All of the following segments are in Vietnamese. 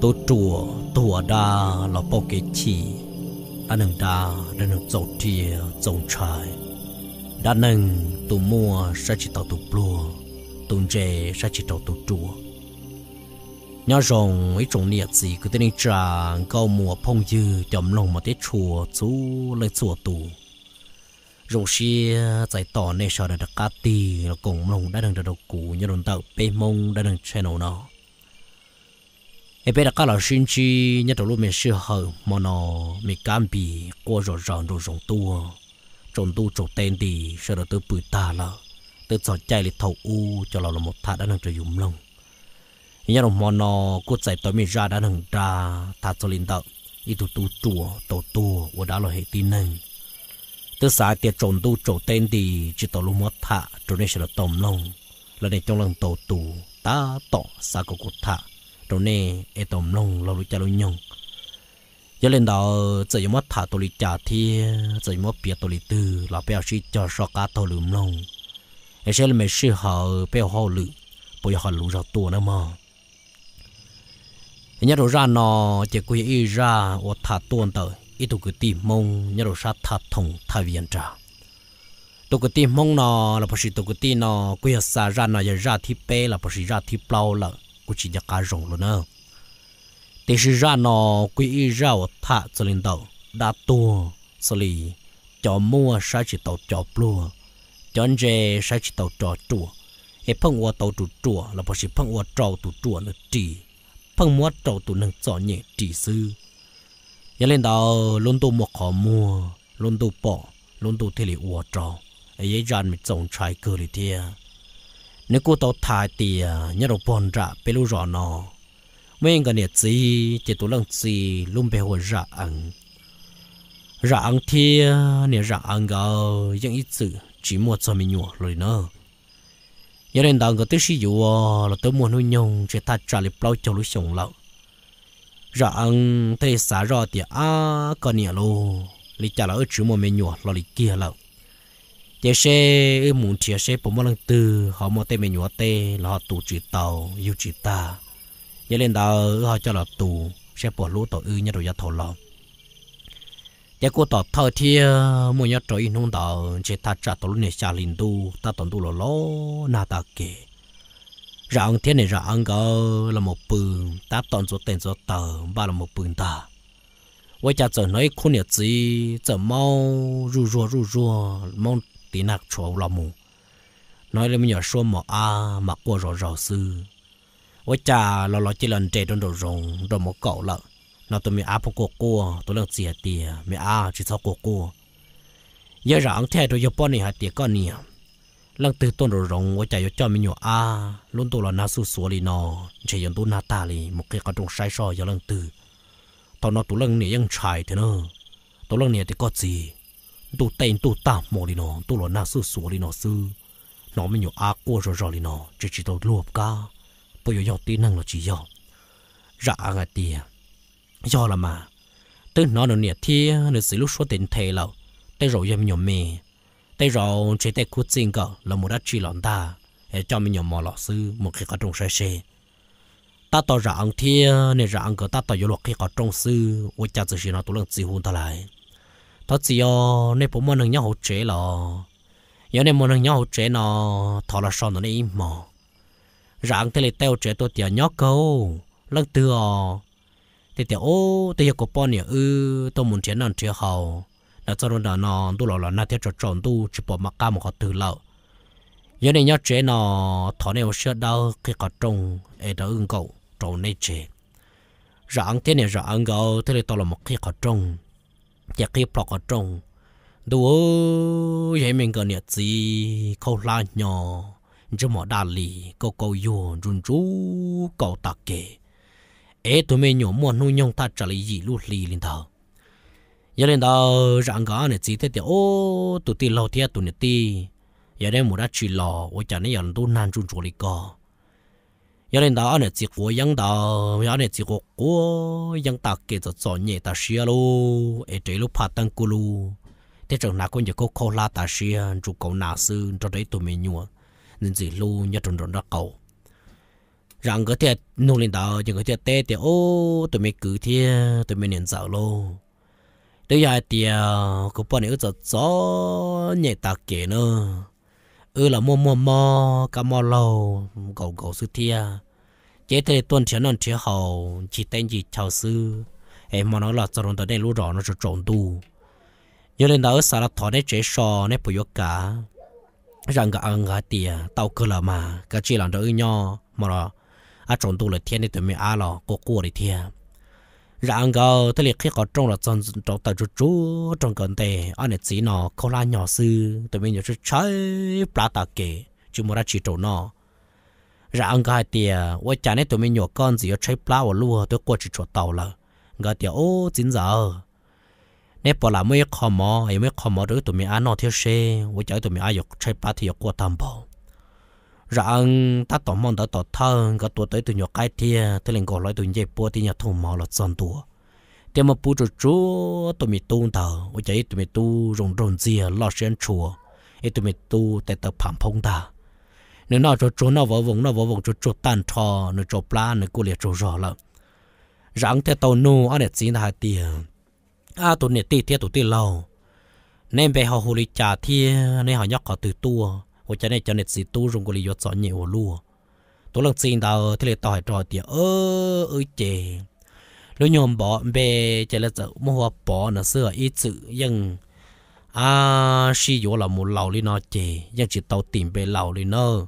tổ chùa tổ đa là bao cái chi anh nâng đa đã nâng dầu tia dầu trái đã nâng tổ mua sẽ chỉ tàu tổ bùa tổ dê sẽ chỉ tàu tổ chùa nhớ rồng ấy trồng nhiệt gì cứ tên trà câu mùa phong dư chậm lòng mà tết chùa chú lấy chùa tù rồng xia giải tỏ nên sợ đặt cá ti là cùng lòng đã nâng đặt đầu cũ như đồn tạo bê mông đã nâng channel nó e pe da ka la shin chi nya to lu me shi ha mo no mi cam bi ko ro ro ro rong tu trong tu chỗ tên đi sợ là tôi bự ta là tôi sợ chạy lịch thầu u cho là một thà đã nằm cho dùng lòng nhà đồng mòn nó cốt chạy tới mình ra đã nằm ra thà cho linh đạo ý tu tu chùa tổ tu và đã là hệ tin nâng tôi xả tiệt trộn tu chỗ tên đi chỉ tổ lúc một thà cho nên sợ là tôm lòng là để trong lòng tổ tu ta tỏ xa có cốt thà rồi nè e tôm nông lo lụi cha lụi nhông giờ lên đó giờ giờ mất thả tôi lụi cha thì giờ mất bia tôi lụi tư là bèo suy cho sọ cá tôi lụi lông e sẽ làm sự họ bèo họ lụi bây giờ họ lụi ra tua nữa mà nhớ đồ ra nó chỉ quay y ra ở thả tuôn tới ít tụ cứ tìm mông nhớ đồ sát thả thông thả viên trà tụ cứ tìm mông nó là bác sĩ tụ cứ tìm nó quay xa ra nó giờ ra thì bé là bác sĩ ra thì bao lợi của chị nhà cá rồng luôn đó thế sự ra nó quý ý ra ở thả cho lên đầu đã tua xử lý cho mua sai chỉ tàu cho plua cho anh dê sai chỉ tàu cho chùa hệ phong qua tàu trụ chùa là bác sĩ phong qua trâu trụ chùa nó trì phong mua trâu trụ nâng cho nhẹ trì sư giờ lên đầu luôn tu một khó mua luôn tu bỏ luôn tu thế là uo trâu ấy dễ dàng mình trồng trái cơ thì thiệt nếu cô tàu thay thì à, nhớ đồ bòn ra bê lu rõ nó mấy người này chỉ chỉ tụ lăng chỉ luôn bê hồ ra ăn ra ăn thì nè ra ăn gạo những ít chữ chỉ một cho mình nhua rồi nữa nhớ đến đang có tới sử dụng à, là tới mua nuôi nhung chỉ thắt trả lại bao cho lối sống lâu ra ăn thì xả ra thì à còn nè lô lý trả lời chữ một mình nhua là lý kia lâu chế xe ư muốn chia xe bốn mươi lần từ họ mua tê mình nhúa tê là họ tù chỉ tàu yêu chỉ ta nhớ lên đó họ cho là tù xe bỏ lũ tàu ư nhớ rồi giá thầu lòng chế cô tàu thơ thì mua nhớ trời nung tàu chế ta trả tàu lũ này xa linh tu ta tàu tu lò lò na ta kề ra ông thiên này ra ông có là một bự ta tàu số tiền số tờ ba là một bự ta với cha chở nói khu nhà gì chở mau rù rùa rù rùa mong tí nạc chỗ lò mù nói lên mình nhỏ số mà à mà qua rồi rồi sư ôi cha lò lò chỉ lần trẻ trong đồ rồng đồ mỏ cậu lợn nó tụi mình áp phong cổ cua tụi lần xìa tìa mình áp chỉ sau cổ cua giờ rằng thẻ tụi giờ bọn này hạt tìa con nè lần từ tuần đồ rồng ôi cha yo cho mình nhỏ à luôn tụi lò na su số lì nó chỉ dùng tụi na ta lì một cái con trùng sai soi giờ lần từ tao nó tụi lần này vẫn chạy thế nơ tụi lần này thì có gì tu tên tu tạo mồ đi nó lo na sư sủa đi sư nó mới nhổ á cua rồi rồi đi chỉ chỉ tao luộc ca bây giờ nhổ năng là chỉ nhổ dạ ngài tìa do là mà tới nó nó nè thì nó số tiền thề là tới rồi em nhổ mì tới rồi chỉ tới cú xin cả là một đất chỉ lòn ta để cho mình nhổ mò lọ sư một cái có trồng sai sai ta tỏ rằng thì nè rằng cả ta tỏ vô lọ cái có trồng sư ôi cha chỉ nó tu lăng chỉ hôn ta thật chỉ yo nên bố môn hàng nhau chế trợ lo giờ nên môn hàng nhau hỗ nó thọ là sao nó đi mò rằng thế là tao chế tôi tiểu nhóc câu lăng từ thì tiểu ô thì giờ có bao nhiêu ư tôi muốn chuyện nào chưa hầu đã cho nó nó tu lò lò na theo cho tròn tu chỉ bỏ mặc cam một từ lợ giờ này nhóc chế nó thọ này sửa đau khi có trồng ai đó ưng cậu trồng này chế, rằng thế này rằng cậu thế là tôi là một khi có trồng จะกีปลอกตรงดูยังมันก็เนี่ยจีเขาลายหนอจะหมอดาลีก็เกาอยู่รุนจูเกาตะเกเอตัวเมย์หนอมวนนุ่ยงตาจะลียีลูลีลินเถอะยังเล่นดาวร่างกายเนี่ยจีเตี้ยโอ้ตัวตีเราเตี้ยตัวเนี่ยตียังได้หมดได้จีรอว่าจะเนี่ยยังดูนานจุนจุลิกอ nên đào đào, anh ấy 有人到那结果养到，有那结果果养到给着作业大些喽，哎，这路怕等咕噜，这种那个就够考拉大些，就够那事，这这都没用，你这路一种种的搞。rằng cái tiệt nông lên đào, những cái tiệt tê tiệt ô tụi mình cứ thế tụi mình nhận giàu lô. tới giờ tiệt cũng bao nhiêu giờ gió nhẹ tạc kể nữa ư ừ là mua mua mò cả mò lâu gầu gầu sư thia chế thế tuần chiến non chế hậu chỉ tên gì chào sư em mà nói là cho nó đây lúa rõ nó cho trộn tu giờ lên đó xả là thọ đấy chế sò đấy bùi cả rằng cả ăn gà tìa tàu cơ là mà cái chỉ làm đỡ nhau mà là à trộn đủ là thiên đấy tụi mình à lò cô cô đấy thiên ra ăn gờ tới liệt khi có trong là dân trong tay chút chú trong gần tề anh ấy chỉ nó câu la nhỏ sư tụi mình nhớ chút chơi plá tạ kề chú mua ra chỉ trổ nó ra ăn gà tiề với cha này tụi mình nhớ con gì ở chơi plá và lúa tôi qua chỉ chỗ tàu là gà tiề ô chính giờ nếu bỏ là mấy khó mò ấy mấy khó mò rồi tụi mình ăn nó thiếu xe với cha tụi mình ăn được chơi plá thì có qua tam bảo rằng ăn ta tổ mong đã tổ thân cái tổ tới từ nhỏ cái thì tôi lên gọi lại từ nhà bố thì nhà thu mỏ là son tổ thì mà bố chú chú tụi mình tu thờ ở chạy tụi mình tu rồng rồng gì lo chuyện chùa ấy tụi mi tu tại tập phạm phong ta nếu nào cho chú nào vào vùng nào vào vùng chú chú tan trò nó cho pla nó cố liệt chú rõ là rằng thế tàu nô anh ấy xin hai tiền à tôi nè tì thiệt tụi tì lâu nên về họ hồ lý trả thiệt nên họ nhóc họ từ tua ô cho này cho nên chỉ tu rung cái yết sọn nhiều luôn tôi lần xin tao thì lại tỏi trò tiệt ơ ơi chè lúc nhom bỏ bề chè là sợ mua bỏ nó xưa ít chữ, nhưng à si yếu là một lầu đi nó chè nhưng chỉ tao tìm bề lầu đi nó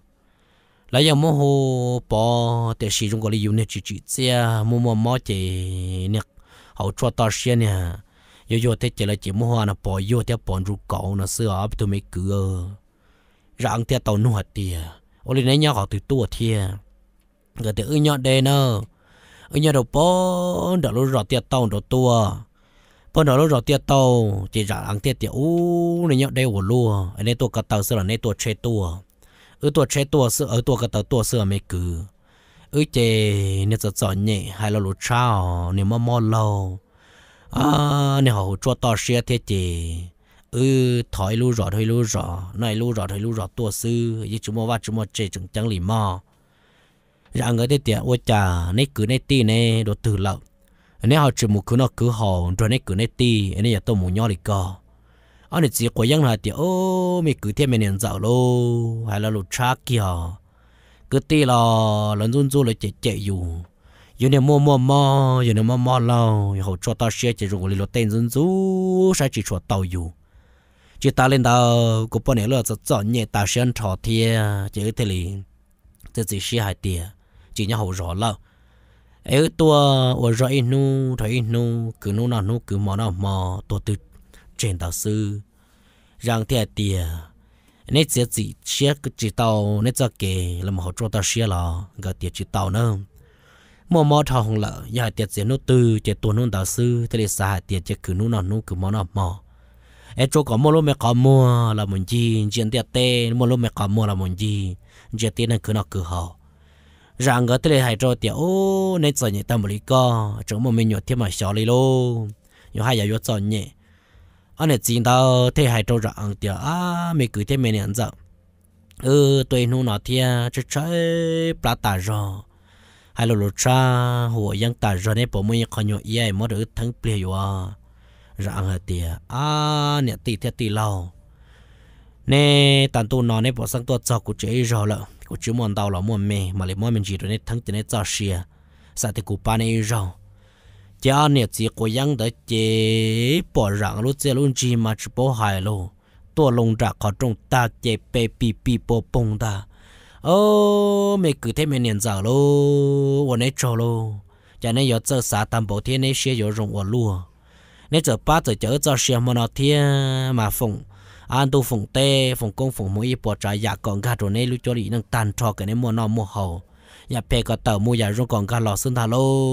lại giờ mua hồ bỏ để sử dụng cái yếu này chỉ chỉ xe mua mua mua chè nè hậu cho tao xe nè yếu yếu thế chỉ là chỉ mua hoa nó bỏ yếu thế bỏ rú cậu nó xưa ấp tôi mới cửa rằng tia tàu nuột tia ô lên nhau họ từ tua tia người từ ưng nhau đê nơ ưng nhau đầu bó đỡ lối rõ tia tàu đầu tua bó đỡ lối rõ tia tàu chỉ rõ rằng tia tia u này nhau đê của lúa ở đây tua cả tàu xưa là nơi tua chế tua ở tua chế tua xưa ở tua cả tàu tua xưa mấy cứ ở chế nên sợ sợ nhẹ hai là lúa trao nên mò mò lâu à nên họ cho to xe thế chế ừ thỏi lu rõ thôi lu rõ này lu rõ thôi lu rõ tua sư như chúng mua và chúng mua chế chúng chẳng lì mò ra người đây tiệt ôi chà nấy cứ nấy ti nè đồ từ lợn nấy họ chỉ một cứ nó cứ họ rồi nấy cứ nấy ti nấy giờ tôi muốn nhau đi co anh chỉ quay những là tiệt ô mình cứ thêm mình nhận dạo lô hay là lụt cha kìa cứ ti lò lần run run lại chạy chạy dù giờ mua mua mua giờ này mua mua lâu họ cho tao xe chạy rồi lột tên run run sao chỉ cho tao chỉ ta lên đầu của bọn này là cho chọn nhẹ ta sẽ ăn trò thia chứ thế lì thế chỉ xí hai tiề chỉ nhau hậu rõ lâu ấy tua ở rồi nu thấy nu cứ nu nào nu cứ mò nào mò tua từ trên đạo sư rằng thế tiề nên chỉ chỉ chia cái chỉ tàu nên cho kể là mà họ cho ta chia là gặp tiệt chỉ tàu nữa mò mò thằng lợ nhà tiệt chỉ nó từ chỉ tuần nó đạo sư thế là sai tiệt chỉ cứ nu nào nu cứ mò nào mò ai chỗ có mua lô mẹ có mua là muốn gì chuyện tiệt tê mua lô mẹ có mua là muốn gì chuyện tiệt này cứ nó cứ họ rằng cái tê hay cho tiệt ô nên giờ nhảy tâm lý co chỗ mà mình nhột thêm mà xỏ đi lô nhớ hay giờ nhột giờ nhẹ anh này chuyện tao thế hay cho rằng tiệt à mấy cái thế mình nhận giờ ừ tôi nu nó chỉ chơi bắt plata rồi hay là lột ra hồ giang ta rồi nên bỏ mình còn nhột ai mà được thắng plei à ra ang hatia a ne tì the tì lâu nè tàn tu nó nè bỏ sang tua cho cụ chế rồi lợ cụ chú muốn đau là muốn mê mà lại muốn mình chỉ rồi nè thắng tiền nè cho xia sao dạ thì cụ ba nè rồi cha nè chỉ cố gắng để chế bỏ rằng lúc chế luôn chỉ mà chỉ bỏ hại lô tua lông ra khó trong ta chế bê bì bì bỏ bông ta ô mày cứ thế mày nhận giờ lô, ôn nè cho lô, cha nè giờ chơi xã tam bảo thiên nè xia giờ rong ôn luôn nên giờ ba giờ chở cho xe mà nó thiên mà phùng an tu phùng tê phùng công phùng mỗi bộ trái nhà còn cả rồi nên lúc cho đi nâng tàn trò cái nên mua nó mua hậu nhà pe có tàu mua nhà rồi còn cả lò xương thà lô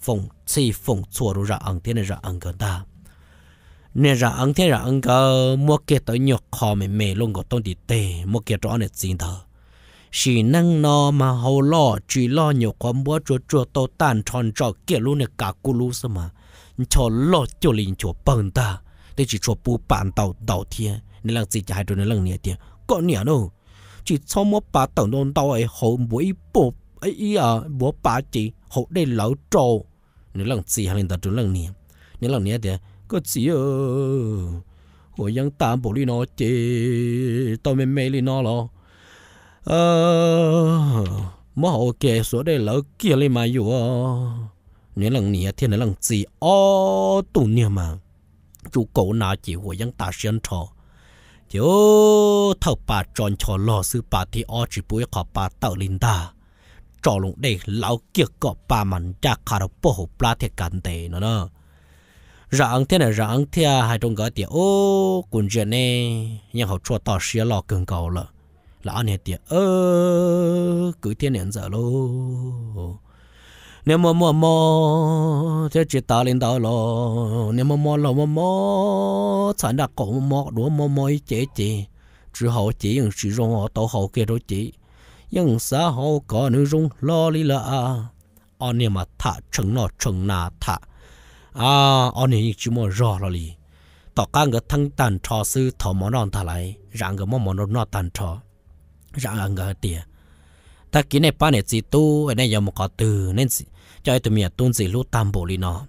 phùng chỉ phùng chùa rồi ra ăn thiên này ra ăn cơ ta nên ra ăn thiên ra ăn cơ mua kia tới nhọc khó mềm mềm luôn có tôn đi tê mua kia rõ này gì đó chỉ năng nó mà hậu lo chỉ lo nhiều quá mua chùa chùa tàu tàn tròn trò kia luôn này cả cú lú sao mà cho lo cho linh cho bằng ta để chỉ cho bu bàn tàu đầu thiên nên là gì hai đứa nó lần nè tiền có nè đâu chỉ cho một bà tàu non tàu ấy hậu mỗi bộ ấy à bộ bà chỉ hậu đây lão trâu nên là gì hai lần ta trốn lần nè nên lần nè tiền có gì ơ hồi dân tạm bộ đi nó chỉ tao mê mê đi nó lo ờ mà họ kể số đây lão kia lên mà yêu nếu lần này thì lần gì ô tụ nè mà chú cổ nà chỉ hồi dân ta xuyên trò chứ thợ bà tròn trò lò sư bà thì ô chỉ bùi khó bà tạo linh ta trò lũng để lão kia có bà mặn ra khá đọc bố hộp bà thiệt cảnh tế nó nè rằng thế này rằng thế à, hai trong cái tiệt ô quân chuyện này nhưng họ cho tao xia lò cường cầu là là anh ấy tiệt ơ cứ thế này giờ luôn nếu mà mua mua thế chỉ ta lên đó lo nếu mà mua lo mua mua sản đặc cổ mua đũa mua mua chế chế chỉ hậu chế những sử dụng họ tàu hậu kia đó chế những xã hậu có nữ dùng lo lý là à anh em mà thả chừng nó chừng nà thả à anh em chỉ mua rõ lo lý tao càng cái thằng tàn trò sư thọ món non thả lại rằng cái món món nó tàn trò rằng cái tiền ta kí này pa này chỉ tu ở đây giờ có từ nên cho tụi mình tuân chỉ lúc tam bộ đi nó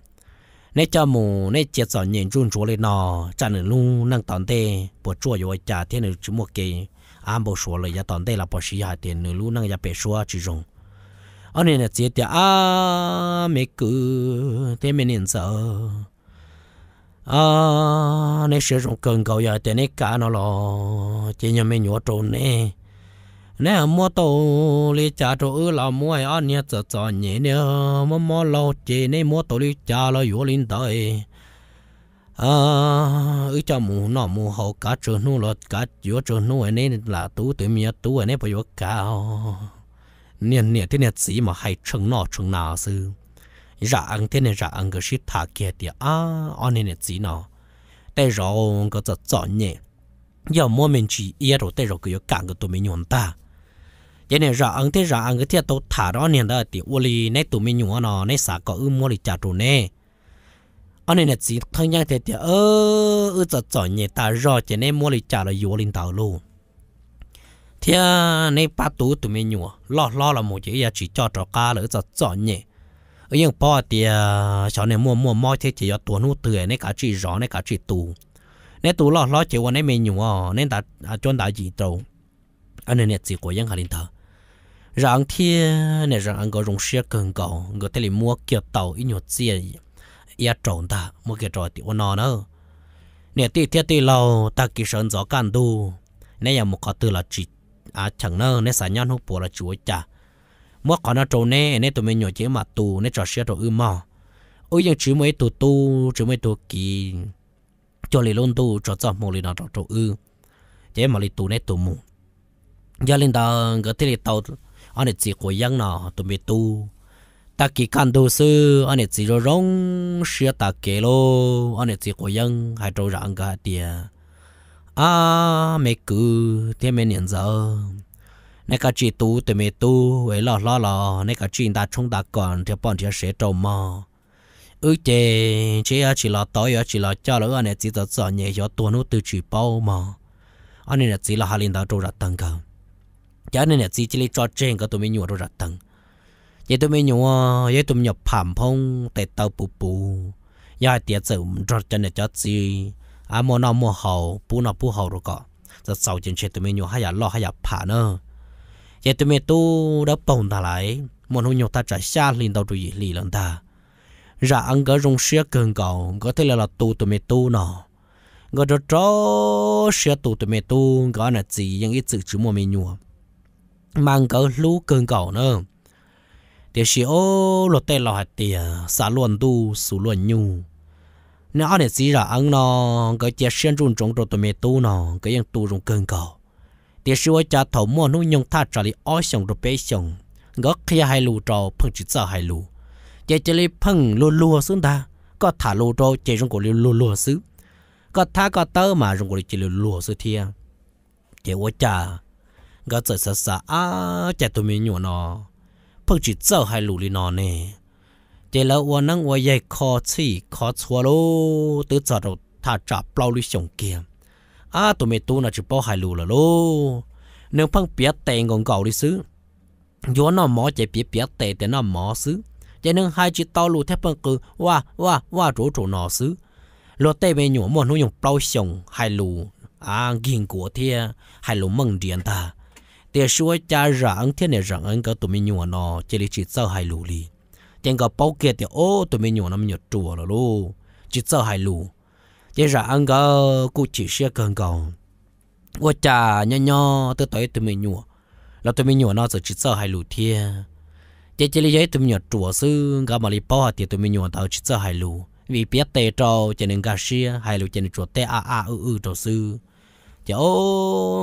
nên cho mù nên chết giỏi nhìn run chúa lên nó cha nữ lu năng tòn tê bộ chúa rồi cha thế nữ chú một kỳ am bộ chúa lời ya tòn là bộ sĩ hạ tiền nữ lu năng ya bể chúa chỉ dùng ở nên là chỉ à mẹ cứ thế mình nên sợ à nên sử dụng cần cầu ya thế nên cả nó lo chỉ nhầm mình nhớ trốn nè nè mua tổ li cha chỗ ư là mua ai ăn nhẹ chợ chợ nhẹ nè mua mua lâu chè nè mua tổ li cha là yếu linh tới à ư cho mù nọ mù hậu cá chỗ nu lọt cá chỗ chỗ nu ấy nè là tú tuổi mía tú anh nè bây giờ cao nè nè thế nè gì mà hay chừng nọ chừng nào sư ra anh thế nè ra anh cái shit thà kia thì à ăn nè gì nọ tay rồi cái chợ nhớ, nhẹ giờ mua mình chỉ yêu rồi tay rồi cái cạn cái tụi mình nhon ta thế này rõ ăn thế rõ ăn cái thiệt tàu thả đó nè đó thì ô li nấy tụi mình nhúng nó nấy xả có ưm mua đi trả trụ nè anh này là chỉ thân nhau thế thì ơ ư giờ chọn nhẹ ta rõ thế nên mua đi trả là yếu lên tàu luôn thì nấy ba tụ tụi mình nhúng lo lo là một chỉ à, chỉ cho trò cá là giờ chọn nhẹ ở những bao thì à, cho này mua mua mua thế chỉ cho tuần hút thừa nấy cả chỉ rõ nấy cả chỉ tù nấy tù lo lo chỉ qua nấy mình nhúng nên ta chọn đại gì tàu anh này là chỉ của những hàng linh thờ rằng thì nè rằng anh có dùng xe cần cầu người ta lại mua kia tàu ít nhột xe ya trộn ta mua kia trộn thì nó nữa nè tí thiết tí lâu ta kỳ sơn gió cạn đu nè nhà một có từ là chỉ à chẳng nè, nè sản nhân hút bùa là chúa cha mua có nó trộn nè nè tụi mình nhổ chế mà tù nè trò xe trộn ư mò ôi nhưng chứ mới tụ tu chứ mới tụ kỳ cho lì luôn tu cho cho mồ lì nó trộn ư chế mà lì tù nè tụ mù giờ lên đó cái tí lì tàu anh ấy chỉ của giang nào tụi mình tu ta kỳ khăn đồ sư anh ấy chỉ rồi rong xia ta kể lô anh ấy chỉ của giang hãy trâu rạng cả tiề à mấy cứ thế mẹ nhận giờ nè cái chị tu tụi mình tu ấy lo lo lo nè cả chị ta chúng ta còn theo bọn theo sẽ trâu mà ước chế chế à chỉ là tối à chỉ là cho lỡ anh ấy chỉ cho cho nhẹ cho tuôn nó từ chỉ bao mà anh ấy chỉ là hai linh đạo trâu ra tăng cường cho nên là chỉ chỉ lấy cho trên cái tụi mình nhổ rồi ra tầng vậy tụi mình nhổ vậy tụi mình nhổ phạm phong tệ tàu bù bù giờ tiệt sự cho trên là cho gì à mua nó mua hậu bù nó bù hậu rồi cả giờ sau chuyện chuyện tụi mình nhổ hay là lo hay là phá nữa vậy tụi mình tu đã bồng ta lại muốn hôn nhổ ta trả xa liền đầu rồi lì lần ta ra ăn cái rong xía cường cầu có thể là là tụi mình tu nó ngờ đó chó xía tụi mình tu có là gì những ít sự chú mua mình nhua mang cỡ lũ cường cầu nữa để sĩ ô lột tê lò hạt tìa xả luồn tu xù luồn nhu nếu anh chỉ là ăn nó cái chia xuyên trung trong đồ tụi mẹ tu nó cái yang tu trong cường cầu để xí ô cha thầu mua nuôi nhung thắt trả lý ói xong rồi bé xong gót kia hai lù trò phăng chữ sợ hai lù chế chế lý phăng lù lù xuống ta có thả lù trò chế trong cổ lý lù lù xứ có thả có tơ mà trong cổ chế lù lù xứ thia chế ô cha gỡ trời sợ sợ á chạy tụi mình nhổ nó phong chỉ sợ hai lũ lì nó nè chạy là uo năng uo dây khó chi, khó chua lô tứ sợ đầu thả trả bao lì sống kia à tụi mình tu là chỉ bao hai lũ là lô nếu phong biết tèn còn cầu đi xứ gió nó mỏ chạy biết biết tè để nó mỏ xứ chạy nâng hai chỉ tao lù thép phong cứ wa wa wa chỗ chỗ nó xứ lọt tay về nhổ mòn nó dùng bao sống hai lũ à ghiền của thia hai lũ mừng điện ta tiền suối cha rằng thiên này rằng anh có tụi mình nhua nó chỉ là chỉ sợ hai lù li tiền có bao kia thì ô tụi mình nhua nó mình nhua rồi luôn chỉ sợ hai lù chỉ rằng anh có cụ chỉ xe cần cầu ô cha nhỏ nhỏ tới tới tụi mình nhua là tụi mình nhua nó chỉ sợ hai lù thia chỉ chỉ là giấy tụi mình nhua chùa sư cả đi thì tụi mình nhua tao chỉ sợ hai lù vì biết tê trâu cho nên cả xe hai lù cho nên chùa tê a a ư chỗ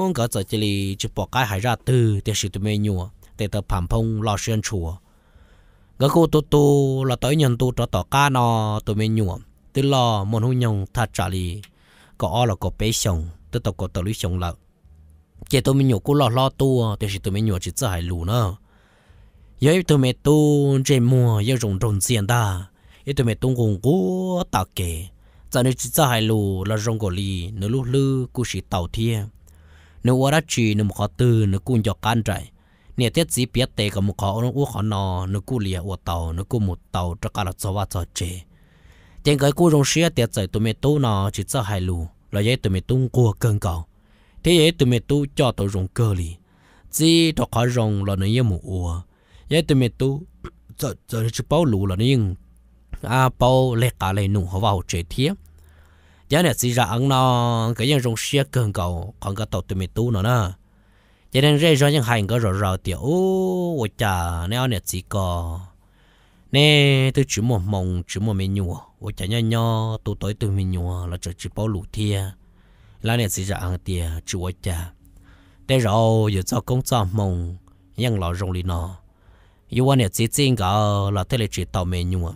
ông có giờ chỉ lì chỉ bỏ cái hải ra từ để sử dụng menu để tập phản phong lo xuyên chùa gỡ cô tu tu là tới nhân tu cho tỏ cá nó tụi menu từ lo một hôn nhung thật trả lì có là có bế sông từ tập có tờ lưới sông lợn chỉ tụi menu cũng lo lo tu để sử dụng menu chỉ sợ hải lù nữa giờ tụi menu tu trên mùa giờ rồng rồng tiền ta giờ tụi menu tu cũng cố tạo kế giờ này chỉ hai lù là rong gò li nếu lù lư cú chỉ tàu thiê nếu ở đó chỉ nếu khó tư nếu cú nhọc can trải nè tiết gì biết tệ cả một khó nó u khó nò nếu cú lìa u tàu nếu cú một tàu cho cả là cho và cho chế trên cái cú rong xía tiết giải tụi mày tu nò chỉ cho hai lù là vậy tụi mày tung cua cơn cầu thế vậy tụi mày tu cho tụi rong cơ li chỉ thọ khó rong là nó như một ua vậy tụi mày tu giờ giờ chỉ bảo lù là nó nhưng à bao lệ cả lệ nụ họ vào chế thiếp giờ này chỉ ra ăn nó cái những rong xe cần cầu còn cái tàu tụi mình tu nữa nè giờ nên rơi ra những hành cái rồi rồi tiểu ô chà nếu này chỉ có nè tôi chỉ một mong chỉ một mình nhua ô chà nhau nhau tôi tối tôi mình nhua là chỉ chỉ bao lũ thiệp, là này chỉ ra ăn tiề chỉ ô chà để rồi giờ cho công cho mong những lò rong lì nó yêu anh này chỉ riêng cái là thế là chỉ tàu mình nhua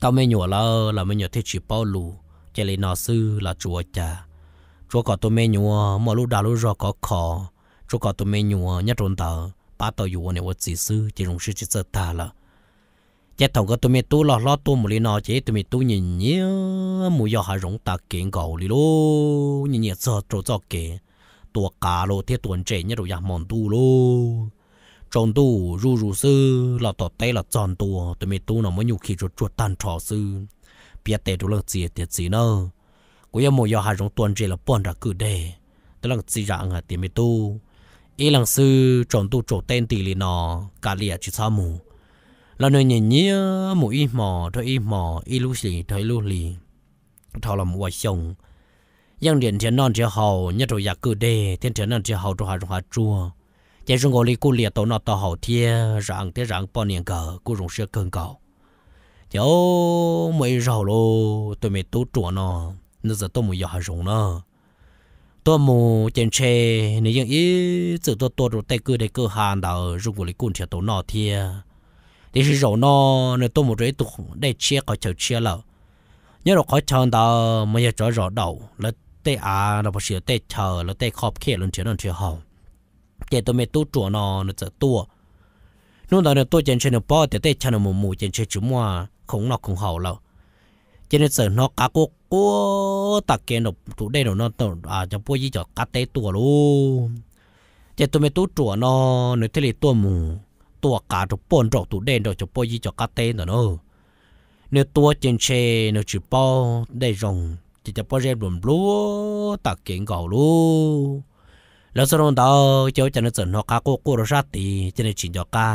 tao mới nhổ là ờ, là mới nhổ thiết chỉ bao lù chạy lấy nó sư là chùa cha chùa có tôi mới nhổ mà lúc đó lúc rồi có khó chùa có tôi mới nhổ nhất trốn tờ ba tờ dù này vật gì sư chỉ dùng sư chỉ sợ ta là chạy thằng có tôi mới tu lo lo tu một lý nó chỉ tôi mới tu nhìn nhớ mù do hai rong ta kiện cầu lý lô nhìn nhớ sợ trốn cho kiện tua cá lô thế tuần trẻ nhất rồi giảm mòn tu lô tròn tu ru ru sư là tổ tế là tròn tu tụi mình tu nó mới nhục khi rồi chuột tan trò sư biết tế tụi là gì tiệt gì nữa cũng yêu một giờ hai trong tuần chỉ là bọn ra cứ đề tụi là gì ra à tụi mình tu ý là sư tròn tu chỗ tên tỷ lì nó cả liệt chỉ sao mù là nơi nhìn nhí mù y mò thôi y mò y lú xì thôi lú lì thao là mù sông yang điện thiên non chia hậu nhất rồi giặc cứ đề thiên thiên non chia hậu rồi hai rồi hai chua chỉ dùng gọi cô liệt tổ nó tổ hậu thiên rằng thế rằng bao nhiêu cờ cô dùng sữa cơn cầu cháu mấy rầu lô tôi mới tốt chuẩn nó nó giờ tôi mới giờ dùng nó tôi mù trên xe nếu như ý tự tôi tôi rồi tay cứ để cứ hàn đào dùng gọi cô liệt tổ nó thiên thì sự rầu nó nếu tôi một rễ tục để chia có chầu chia lợ nhớ là có chọn đào mà giờ cho rõ đầu là tê à là phải sửa tê chờ là tê khóc kia luôn chuyện luôn chuyện hỏng chế tôi mới tu chùa nó nó sẽ tu nó đó nó tu chân chơi nó bỏ thì tết chân nó mù mù chân chơi chúng mua không nó không hậu lâu cho nên sợ nó cá cô cô tạc kia nó tụ đây nó nó à cho bôi gì cho cá tê tua luôn chế tôi mới tu chùa nó nó thế là tua mù tua cá cho bồn rổ tụ đây rồi cho bố gì cho cá tê nó nó nếu chân chơi nó chỉ bỏ đây rồng chỉ cho bố rèn buồn lúa tạc kiến gạo luôn แล้วส่วนต่อเจ้าจะนึกถึงหัวข้ากูกูรู้สักทีจะนึกถึงจอกา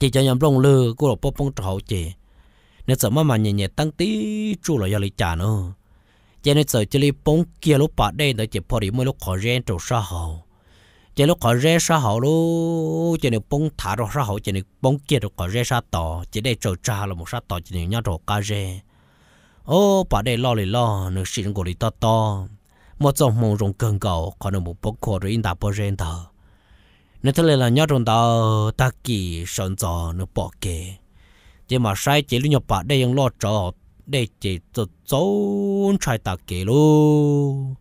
จีจะยำลงเลยกูรู้ปุ๊บปงจะหัวเจนึกถึงมามันเนี่ยตั้งตีจู่เลยยาลิจานะเจนึกถึงจะลีปงเกียร์ลูกปะได้แต่เจ็บพอดีเมื่อลูกขอเรนตัวสาวเจลูกขอเรนสาวลูกเจนึกปงถาดสาวเจนึกปงเกียร์ลูกขอเรนสาวต่อเจได้เจ้าจ้าลูกสาวต่อเจนึกยอดหัวกาเรโอ้ปะได้ล่อเลยล่อนึกสิ่งกูเลยต่อต่อ một dòng mông rồng cần cầu có ở một bộ cổ rồi in đã bỏ rèn tờ nên thế là nhớ rồng tàu ta kỳ sơn giò nó bỏ kề chỉ mà sai chỉ lúc nhập bạc đây ยัง lo trò để chỉ cho trốn trai ta kề luôn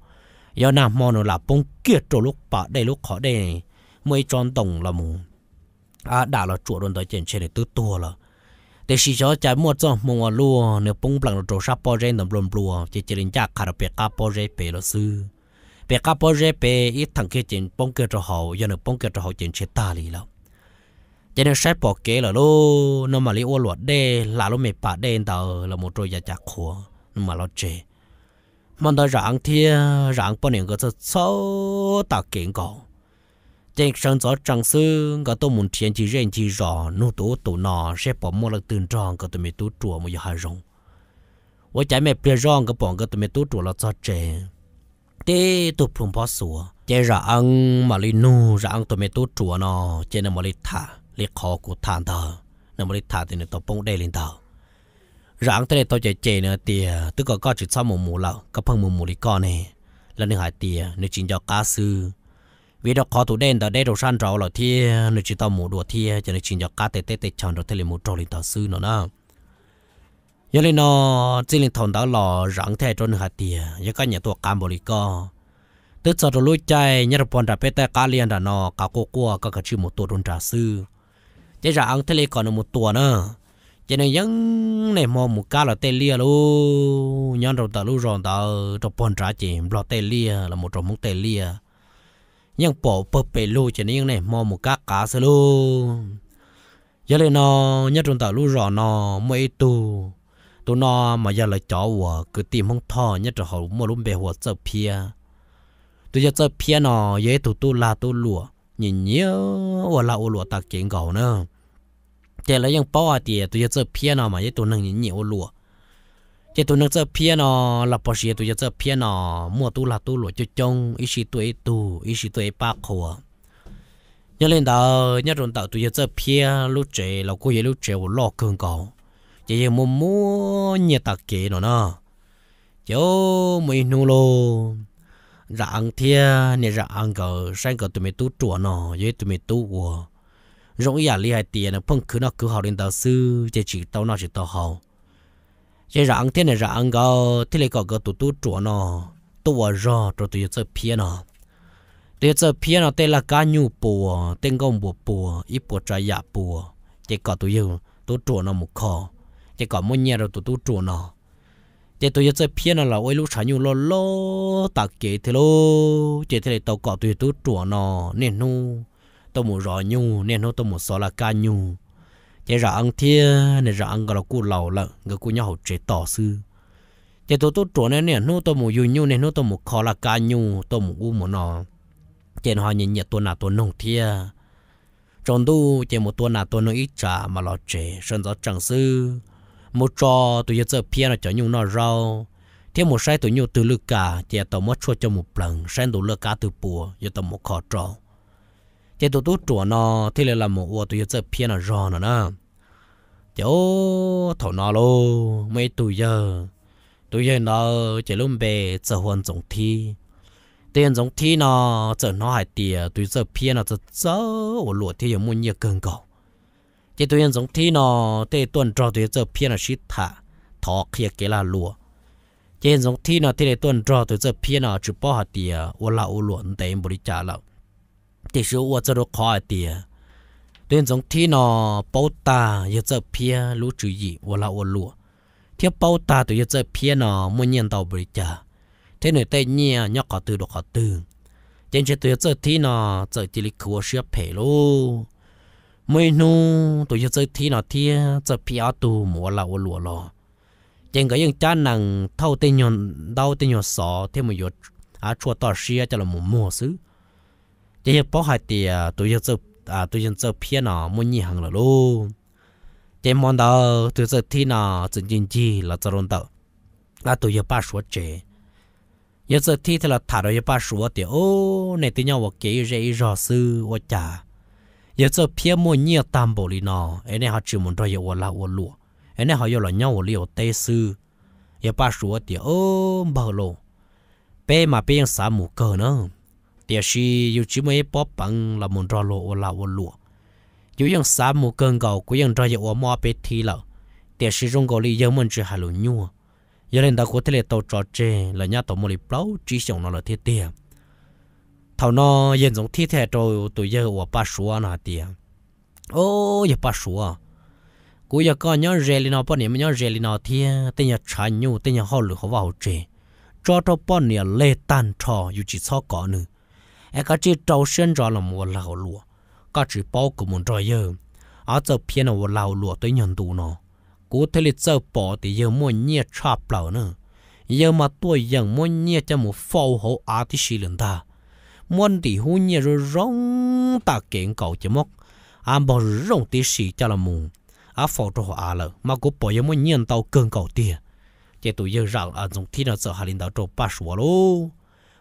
giờ nam mò nó là bông kia trổ lúc bạc đây lúc khó đây mới tròn tổng là mù à đã là chủ đồn tới trên trên này tứ tua rồi แต่สิจะจะมั่วจ้องมัวลู่เนื้อปุ้งปลังโจชาปอเรนำรวมรัวจะเจริญจากคาราเปกาปอเรเปลซื้อเปกาปอเรเปอีทั้งเคจินป้องเกิดจะหายันเนื้อป้องเกิดจะหาจินเชตาลีแล้วจะเนื้อใช้ปอกเกลือลู่นมาลีอวลวดเดลาลูเมปาเดนเตอละมุตรยาจากขัวนมาลอเจมันได้ร่างเทียร่างปนเองก็จะเศร้าตาเก่งก่อน trên sân gió trăng sư có tôi muốn thiên chỉ riêng chỉ rõ nô tố tổ nọ sẽ bỏ mua lực tương tròn có tôi mới tố chùa một giờ rong với trái mẹ bia rong có bọn có tôi mới tố chùa là cho trẻ thế tôi phun bỏ sủa chế ra ăn mà lấy nu ra ăn tôi mới tố chùa nọ chế là lấy thả lấy khó của thàn thờ là lấy thả thì nó tôi bông đây lên thờ ra ăn thế này tôi chế chế nữa thì tôi có có chỉ sau một mù lợ có phần một mù lấy con này là nên hỏi tiền nếu chính cho cá sư vì đó khó thủ đen đó đây đồ san trầu là thì nó chỉ tao mua đồ thì cho nên chỉ cho cá tê tê tê chọn rồi thì liền mua trầu liền tao sư nó nè giờ lên ờ, nó chỉ lên thằng đó là rắn thay cho nó hạt tiền giờ cái nhà tổ cam bồi co tức giờ rồi lối chạy nhà rồi bọn đã biết tay cá liền đã nó cá cô cua cá cá chữ một tổ đồn trả sư chỉ là ăn thế liền còn một tổ nữa cho nên những này mò một cá là tê lia luôn nhân rồi tao luôn rồi tao trong bọn trả chỉ lo tê lia là một trong món tê lia ยังปอเปเปลูจะนี่ยังเนี่ยมอมุกากาสลูยาเลยนอยัดตรงต่อลูรอนอมวยตูตัวนอมาอย่าเลยจ่อหัวคือตีมห้องท่อยัดจะเขามัวลุ่มเบหัวเจ้าเพียตัวจะเจ้าเพียนอเย่ตัวตัวลาตัวหลัว nhìn nhiều หัวลาหัวหลัวตาเก่งเก่าเนอะแต่แล้วยังป้อเตียตัวจะเจ้าเพียนอมาเย่ตัวนั่ง nhìn nhiều หลัว chế tụ nước chợ phía nó là bỏ xí tụ chợ phía nó mua tu là tu lụa cho trông ít xí tụ ít tụ ít xí tụ ít ba khổ nhớ lên đó nhớ rồi đó tụ chợ phía lúc trẻ là cô ấy lúc trẻ của lo cường cầu chế giờ mua mua nhiệt tạc kỹ nó nó chỗ mình nô ra rạng thia nè rạng cờ sang cờ tụi mình tu chùa nó với tụi mình tu của rộng giả à, li hai tiền nó phong cứ nó cứ học đến đạo sư chế chỉ tàu nó chỉ tàu học chỉ là ăn thế này là ăn gạo thế này, gạo gạo tụ tụ chỗ nó tụ vào rò rồi tụ chơi phe nó tụ chơi phe nó tên là cá nhu bùa tên gom bùa bùa ít bùa trái giả dạ bùa chỉ có tụ yêu tụ chỗ nó một kho chỉ có mỗi nhà rồi tụ tụ chỗ nó chỉ tụ chơi phe nó là ôi lúc sáng nhu lo lo tạc kế thì lo chỉ thế này tao có tụ tụ chỗ nó nên nu tao một rò nhu nên nu tao một số là cá nhu chế rõ ăn thia này rõ ăn gọi là cù lầu lợ người cù nhau hậu chế tỏ sư chế tôi tôi chỗ này nè nô tôi một dùng nhu này nô tôi một khó là ca nhu tôi một u một nọ chế họ nhìn nhận tôi là tôi nông thia trong tu chế một tôi là tôi nông ít trả mà lo chế sơn gió chẳng sư một trò tôi giờ giờ pia là cho nhung nó rau thế một sai tôi nhu từ lư cả chế tôi mất chua cho một lần sai tôi lư cả từ bùa giờ tôi một khó trò chế tụ tụ chùa nó thì là làm một ô tụi giờ phía nó rò nó nè chỗ thổ nó lô mấy tụi giờ tụi giờ nó chỉ luôn về giờ hoàn trọng thi tiền trọng thi nó giờ nó hay tiền tụi giờ phía nó giờ giờ ô lụa thì giờ muốn nhiều cần cầu chế tụi giờ giống thi nó tê tuần trò tụi giờ phía nó shit thả thọ kia cái là lụa chế trọng thi nó thì tuần trò tụi giờ phía nó chụp bao hạt tiền ô la ô lụa tệ bồi trả lậu thì sự ua cho được khỏi tiền đến giống thi nó bao ta giờ giờ phía lũ chữ gì ua là ua lúa thiếp bao ta từ giờ giờ phía nó muốn nhận tàu bây giờ, thế này tây nhia nhóc khó từ được khó từ trên chế từ giờ thi nó giờ chỉ lịch của sửa phê lô mấy nu từ giờ giờ thi nó thi giờ phía tu mua là ua lúa lo trên cái những cha nàng thâu tên nhon đau tên nhon sọ thêm một giờ à chua tỏ xia cho là một mùa xứ chỉ có bỏ hai thì tôi giờ à tôi giờ chơi phía nó muốn nhị hàng là luôn chỉ mong đó tôi giờ thi nó chỉ chính chỉ là chơi luôn đó là tôi giờ ba số chơi giờ giờ thi thì là thả rồi giờ ba số thì ô này tôi nhau một cái rồi rõ sư ô cha giờ giờ phía muốn nhị tam bộ đi nó ấy này họ chỉ muốn rồi giờ là ô lụa ấy này họ giờ là nhau liều tây sư giờ ba số thì ô bao lô bé mà bé sa mù cờ nữa địa sĩ yêu chỉ mới bỏ bằng là muốn ra lộ là ô lụa yêu yang sa mu cơn cầu cũng yang ra yêu ô mò bê thi lợ địa sĩ trong cầu li yang muốn chơi hà lụ nhua giờ lên đã có thể là tàu trò chơi là nhà tàu mồi plau chỉ sống nó là thiệt tiền thầu nó yên giống thiệt thế rồi tụi giờ ô ba số nào tiền ô giờ ba số cú giờ con nhớ rèn lên nó bọn niệm nhớ rèn lên nó thì tên nhà chán nhu tên nhà họ lửa họ vào chơi cho cho bao niệm lê tan trò dù chỉ so có nữa ai cái chỉ trâu xuyên rõ là mua lão lúa cái chỉ bao của mình rồi giờ ở là mua lão lúa tới nhận đủ nó cụ thể là giờ bỏ thì giờ mua nhẹ chạp lão nữa giờ mà tôi giờ mua nhẹ cho một phao hậu á thì xí lần ta muốn thì hú nhẹ rồi rong ta kiện cầu chỉ mốc à bỏ rong thì xí cho là mùng à phao cho họ á lợ mà cụ bỏ giờ mua nhẹ tàu cơn cầu tiền chỉ tôi giờ rằng à dùng thi nó sợ hà linh đạo trộn ba sủa luôn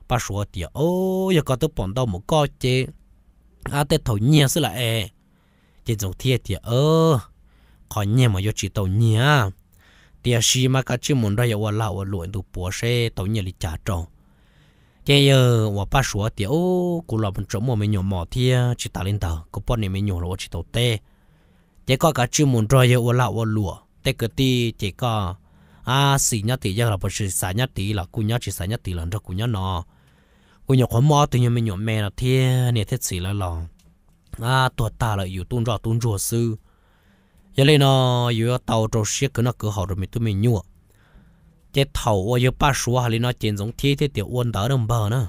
bà số tiệt ô giờ có tôi bọn đâu một co chế à tết thầu nhia xí là e chế dầu thiệt tiệt ơ khó nhia mà yo chỉ tàu nhia tiệt xí mà cả chỉ muốn ra yo lão luyện tụ bùa xe tàu nhia lì trả tròn chế giờ và bà số tiệt ô cụ lão bọn trộm mà mình nhổ mỏ thiệt chỉ ta lên tàu cô bọn này mình nhổ rồi chỉ tàu tê chế có cả chỉ muốn ra yo lão lụa tê cái ti chế có à xí nhát thì giờ là bọn xí xả nhát thì là cú nhát chỉ xả nhát thì là cho cú nhát nó ôi nhóc có mò từ nhà mình nhóc mẹ là thế nè thế gì là lò à tuột ta là yêu tuôn rõ tuôn rùa sư giờ lên nó yêu tàu trâu xiết cái nó cửa họ rồi mình tụi mình nhua chế thầu ôi yêu ba số hà lên nó chiến giống thế thế tiểu uôn đỡ đồng bờ nữa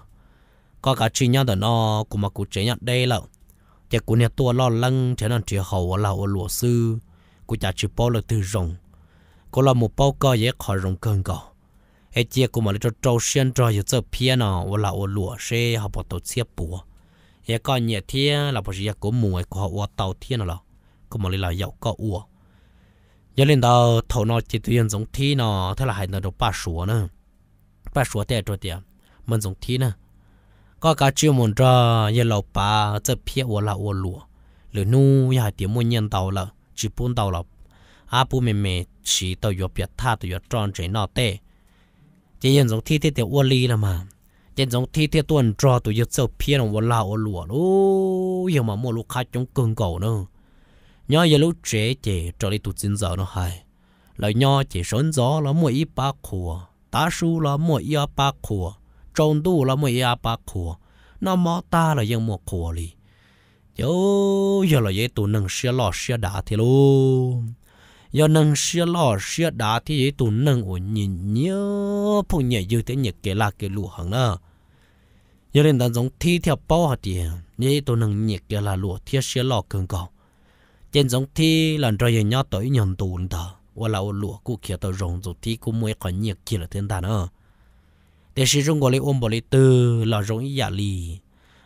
có cả chi nhau đó nó cũng mà cũng chế nhận đây là chế cũng nhà tua lo lăng thế nên chỉ hậu là ôi lúa sư cũng chả chỉ bao là từ rồng cũng là một bao cơ dễ khỏi rồng cơn cỏ ai chia cũng mà cho trâu xuyên trò giờ chơi pia nó và là ô lúa xe họ bỏ tàu xe bùa ai con nhẹ thế là bỏ gì có mùi của họ ô tàu thiên nó là cũng mà lấy là dầu có ô giờ lên đó thầu nó chỉ tiền giống thế nó thế là hai nó được ba số nữa ba số tiền rồi tiền mình giống thế nữa có cả chưa muốn cho giờ lâu ba chơi pia ô là ô lúa lửa nu ya tiếng muốn nhân tàu là chỉ bốn tàu là à bố mẹ mẹ chỉ tàu yo biết tha tàu yo tròn chạy nọ tê chỉ nhận giống thi thế tiểu uo ly là mà nhận giống thi thế tuần trò tụi giật sâu phía đồng vô lao lụa lú giờ mà mua lúc khách chống cường cầu nữa nhớ giờ lúc trẻ trẻ cho đi tụt xin giờ nó hay lời nhớ chỉ sớm gió là mua ít ba khùa ta su là mua ít ba khùa trôn tu là mua ít ba khùa nó mỏ ta là dân mua khùa li chứ giờ là dễ tụi nâng xe lò xe đá thì luôn do nâng xia lò xia đá thì tụ nâng ổ nhìn nhớ phụ nhẹ dư thế nhẹ kể là kể lụa hẳn đó do nên đàn giống thi theo bao hả thì nhẹ tụ nâng nhẹ kể là lụa thiết xia lò cường cầu trên giống thi lần rồi nhỏ tới nhận tụ đó và là ổ lụa cụ kia tao rồng rồi thi cũng mới có nhẹ kể là thiên đàn đó để sử dụng gọi là ôm bỏ lấy từ là rồng ý giả lì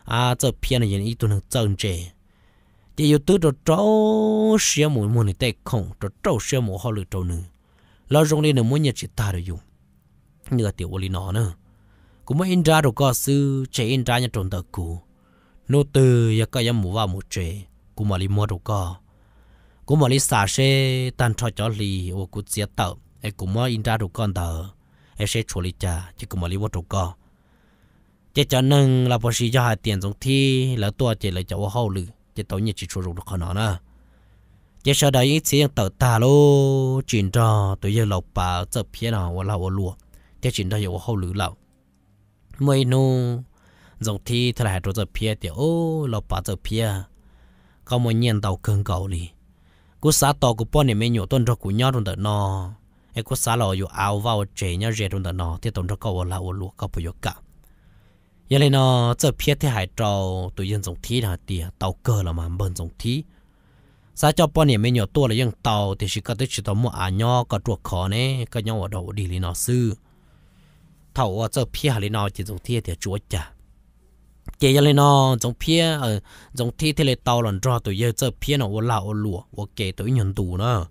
à này ý chân giờ 偏了人一顿能增值。chỉ yêu tứ đồ trâu xia mù mù này tay không đồ trâu xia mù họ lựa trâu nữa lo rong đi nữa muốn nhật chỉ ta được dùng như là tiểu ô lý nó nữa cũng mới in ra đồ có sư chế in ra nhà trộn tờ cũ nô từ ya cái ya mua vào một chế cũng mà đi mua được có cũng mà đi xả xe tan cho cháu lì ô cũng chia tờ ấy cũng mới in ra đồ con tờ ấy sẽ 处 lý cha chứ cũng mà đi mua được có chỉ cho nên là bác sĩ cho hai tiền giống thi là tua chỉ là cho họ lừa chỉ tối như chỉ chủ rủ được khó nó nè chỉ sợ đấy chỉ những tự ta lo chuyện trò tụi giờ lộc bà tập phía nào và lầu lúa chỉ chuyện đó yêu hậu lử lậu mấy nô dòng thi thật là tụi tập phía thì ô lộc bà tập phía có một nhân tàu cường cầu đi cú xã tàu cú bọn này mấy nhiều tuần rồi cú nhau trong tờ nó ai cú xã lò yêu áo vào chế nhau rẻ trong tờ nó thì tuần rồi cầu lầu lúa có bao nhiêu cả giờ lên nó giờ phía thế hải trâu tụi dân giống thí là tìa tàu cơ là mà bơn giống thí sa cho bọn em nhỏ tua là dân tàu thì chỉ có tới chỉ tàu mua à nho có chuột khó nè có nhau ở đi lên nó sư thầu ở giờ phía lên nó chỉ giống thí thì chúa chả chế giờ lên nó giống phía ở thí thì lên tàu lần trò tụi giờ giờ phía nó ở lão ở lụa ở kề tụi nữa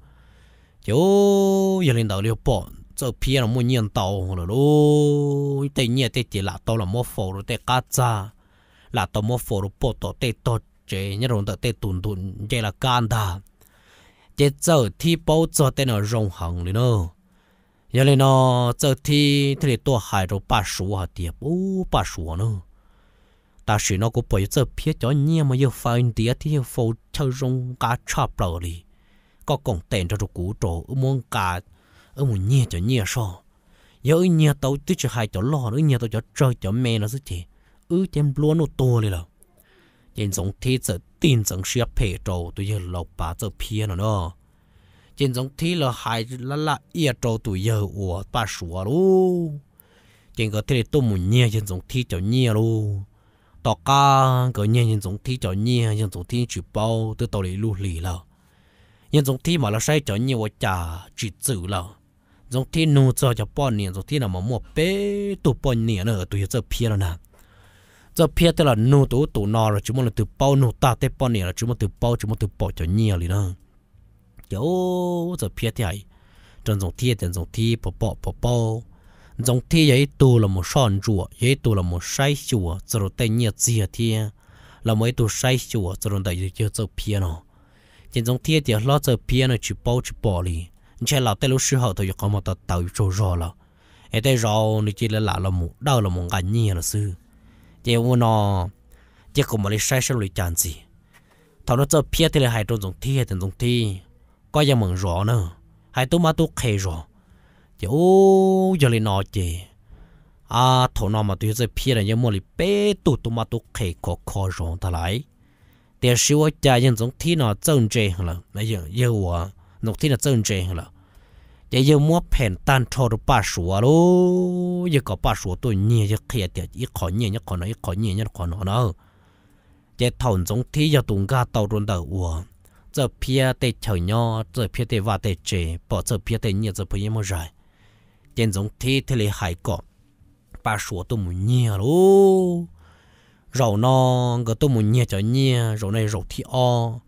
chú giờ lên tàu liều bọn 做皮了莫念到了咯，对念对地拉到了莫佛了对嘎扎，拉到莫佛了波到对到这，你弄到对顿顿这了干的，这做提包做对了融行了咯。原来呢，这天这里多海都八十啊点，哦八十呢。但是呢，我朋友这偏叫你们要翻碟，天要放车中加差不离，个工等着就古着，我们家。ở một nhà cho nhà so giờ ở nhà tàu tí cho hai cho lo ở nhà tàu cho chơi cho mẹ là sức chị ở ừ, trên luôn nó to lên rồi trên giống thế giờ tin rằng sẽ phê trâu tụi giờ lộc bà giờ phía nó đó trên giống thế là hai là là ia trâu tụi giờ ủa bà sủa luôn trên cái thế tôi muốn nhà trên giống thế cho nhà luôn tao cả cái nhà trên giống thế cho nhà trên giống thế chịu bao tôi tao lấy lù lì rồi nhân giống thế mà là sai cho nhà quá chả chỉ chữ rồi giống thế nô cho cho bọn nè giống thế là mà mua bé tụ bọn nè nó ở tụi giờ phe rồi nè giờ phe tức là nô tụ tụ nọ rồi chúng mình là từ bao nô ta tới bọn nè rồi, chúng mình từ bao chúng mình từ bao cho nhiều rồi nè, chỗ giờ phe thế này trong giống thế trong giống thế bỏ bỏ bỏ bỏ giống thế vậy tụ là một son chùa vậy tụ là một sai chùa rồi tay nhiều gì thế là mấy tụ sai chùa rồi đại giờ giờ phe nó trên giống thế thì lo giờ phe nó chịu bao chịu bỏ đi chế là tới lúc sư hậu thì có một tờ tàu trâu rò là ở đây rò thì chỉ là lạ là một đau là một cái nhì là sư chế u nó chỉ có một cái sai sót lối chán gì thằng nó chơi phía thì là hai trong dòng thi hai trong dòng thi có gì mừng rò nữa hai tu mà tu khề rò chỉ u giờ lấy nói chế à thằng nó mà tu chơi phía là giờ mua lấy bé tu tu mà tu khề khó khó rò ta lại tiền sư ở cha dân dòng thi nó trơn trề hơn bây giờ giờ của dòng thi nó trơn trề hơn là chỉ yêu mua tan cho ba số lô yêu có ba số tôi nhẹ yêu kia thì ít khó nhẹ nhất khó nó ít khó nhẹ nhất khó nó nó chỉ thầu giống thì tung ga tàu luôn đầu uổng giờ phía tây chở nhau giờ phía tây và tây chế bỏ giờ phía tây nhẹ giờ phía mà rồi trên giống thế thế là hải cọ ba số tôi muốn nhẹ lô rồi nó cái tôi muốn nhẹ cho nhẹ rồi này rồi thì o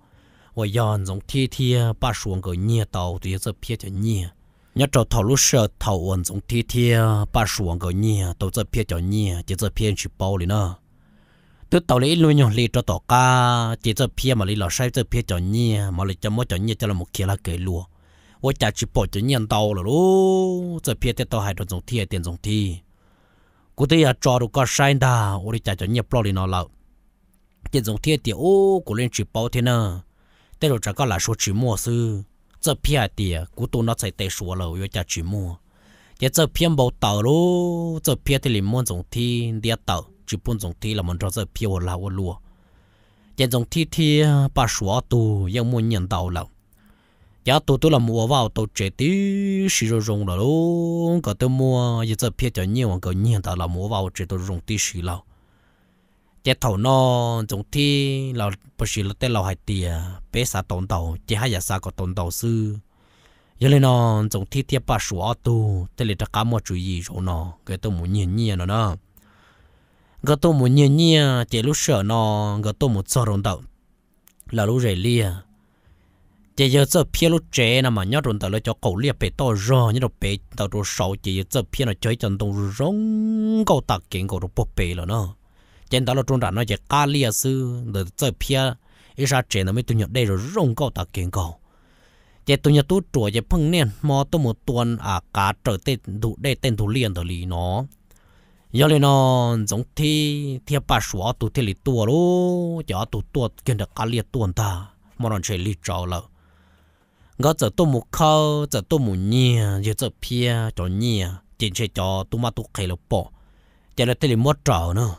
và dọn giống thế thế ba số cái nhẹ tàu thì giờ phía cho nhẹ nhớ trò thầu lúc sợ thầu ổn giống thi thi ba xuống cái nhỉ tàu giờ phía cho nhỉ chỉ giờ phía chỉ bao liền nữa từ tàu lấy luôn nhau lấy cho tàu cá chỉ giờ phía mà lấy lò sai giờ phía cho nhỉ mà lấy cho mỗi cho nhỉ cho là một kia là cái lúa 我家去包就念到了喽，这别的都还这种天点种地，古的也抓住个山的，我的家就念不了那了。这种天的哦，古人去包天呢，带着这个来说去么事。这片的古多那才得说了，要加去摸。也这片无到咯，这片的林木总体跌到，基本总体了，们着这片我拉我落。也总体体把说都也没念到了。也多多了 mua vào tổ chế tí xí rồi rong là luôn cả tôi mua giờ giờ phía cho nhiều cái nhiều đó là mua vào chế tôi rong tí xí lâu chế thầu nó giống thi là bớt xí là tên là hải tia bé xa tồn tàu, chế hai giờ sa có tồn tàu sư giờ lên nó giống thi thi ba số ô tô tên là cá mua chú ý rồi nó cái tôi muốn nhìn nhìn nó đó cái tôi muốn nhìn nhìn chế lúc sợ nó cái tôi muốn sợ rồng tàu, là lúc rẻ lia chế giờ giờ phía lúc trẻ nè mà nhớ rồng đầu là cho cậu lia bé to rồi nhớ đồ bé tàu đồ sầu chế giờ phía nó chơi chân đồng rong cậu tạc kiện cậu đồ bốc bé rồi nó trên đó là trung đảng nói chỉ cá lia sư chơi pia ít ra trẻ nó mới tụi nhận đây rồi rong câu ta kiện cầu chỉ tụi nhận tu chùa chỉ phăng niên mò tu một tuần à cá trở tên đủ đây tên thủ liền rồi lì nó giờ lên nó giống thi thi bà xóa tụ thi lì tua lô chả tụ tua kiện được cá tuần ta mà nó chơi lì trâu lợ ngỡ giờ tu một khâu giờ tu một nhia giờ giờ pia cho nhia chỉ chơi cho tu mà tu khề lộc bỏ chỉ là mất trâu nữa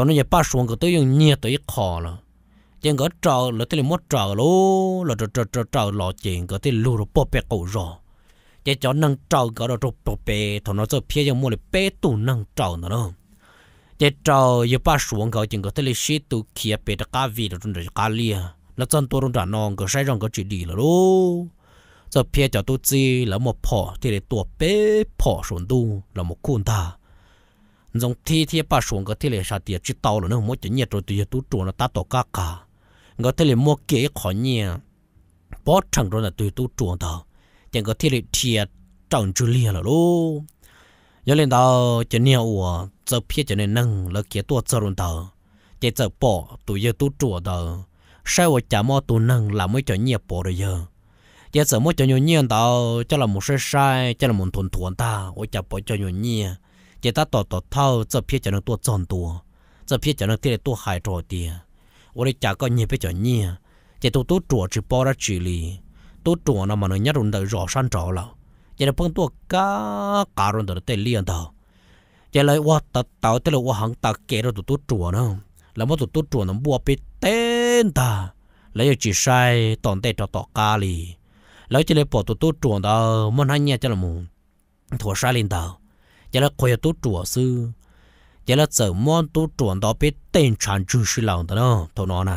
thằng nó giờ ba xuống cái tới dùng nhiệt tới khó là chẳng có trào là tới mất trào lố là trào trào trào trào lò chuyện cái tới lù rồi bỏ bê cổ rồi chỉ cho năng trào cái đó rồi bỏ bẹt thằng nó cho phía dùng mua là bê tủ năng trào nữa đâu chỉ trào giờ ba xuống cái chẳng có tới là xí tủ kia bẹt cá vị là trong rồi cá lia là chân tôi trong trả non cái sai trong cái chuyện đi là lố cho phía cho tôi chỉ là một phò thì là tua bé phò xuống tu là một khuôn ta giống thi thi ba xuống cái thế này sao tiệt chỉ tàu rồi nó mỗi chuyện nhiệt rồi tụi tụi tụi nó ta tổ cá cả cái thế này mua kế khó nhỉ bỏ chẳng rồi là tụi tụi tụi đó chẳng cái thế này thiệt chẳng chú liền là lô, giờ lên đó chỉ nhiều à giờ phía chỉ nên nâng là kia tua giờ luôn đó chỉ giờ bỏ tụi giờ tụi đó sau ở chả mò tụi nâng là mới chuyện nhiệt bỏ rồi giờ giờ giờ mỗi chuyện nhiệt đó cho là một sai sai cho là một thuần thuần ta ở chả bỏ chuyện nhiệt chỉ ta tỏ tỏ thao giờ phía cho nó tua tròn tua giờ phía cho nó tiền tua hại trò tiền ủa đi chả có nhiều phía cho nhiều chỉ tôi tôi trùa chỉ bỏ ra chỉ lì tôi trùa nó mà nó nhát rung đợi rõ san trò là chỉ là phong tua cá cá rung đợi tiền liền đó chỉ là wow tao tao tới là wow hàng tao kể rồi tụi tôi trùa nó là mỗi tụi tôi trùa nó bùa bị tên ta lấy chỉ sai tòn tệ cho tọ cá lì lấy chỉ là bỏ tụi tôi trùa đó muốn hai nhà cho là mù thua sai lên tao giờ là quay tu chùa sư giờ là giờ món tu chùa đó biết tên tràn chư sư lòng đó nó thôi nó nè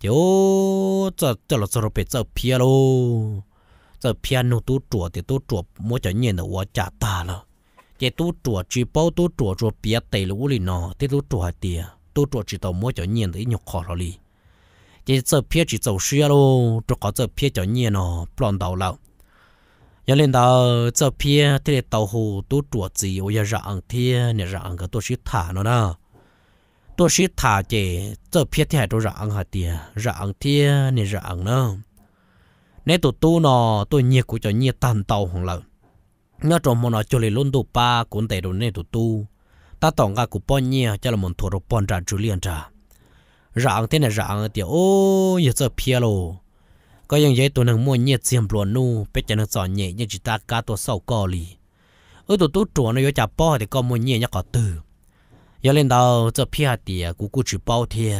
giờ giờ giờ là giờ biết giờ pia lô giờ pia nó tu chùa thì tu chùa mỗi chữ nhìn là quá chả ta rồi giờ tu chùa chỉ bảo tu chùa chùa pia tây lũ lì nó thì tu chùa tiề tu chùa chỉ đâu mỗi chữ nhìn thì nhục khó rồi lì giờ giờ pia chỉ tàu sư lô chùa có giờ pia chữ nhìn nó plon đầu lâu đó, đó thì thì cái 人领导这边这些到户都着急，我要让天，你让个多些谈了呢。多些谈的这边天都让下的，让天你让呢？你都都呢，都你估计你单到红了。nhớ trong món nó cho lên luôn đồ ba cuốn tệ đồ này đồ tu ta tổng cả cụ bọn nhia cho là một thua đồ bọn trả chú liền trả rằng thế này rằng thì ô giờ giờ pia rồi. ก็ยังเยตัวหนึ่งมัวเงียดเสียมปลวนนู่เป็ดจะนึงสอนเงียยังจิตากาตัวเศร้าก่อลีเออตัวตู้จวนนายจับป้อแต่ก็มัวเงียยังก่อตื่อยาเล่นดาวจะพี่หาเตียกูกูจีเป้าเทีย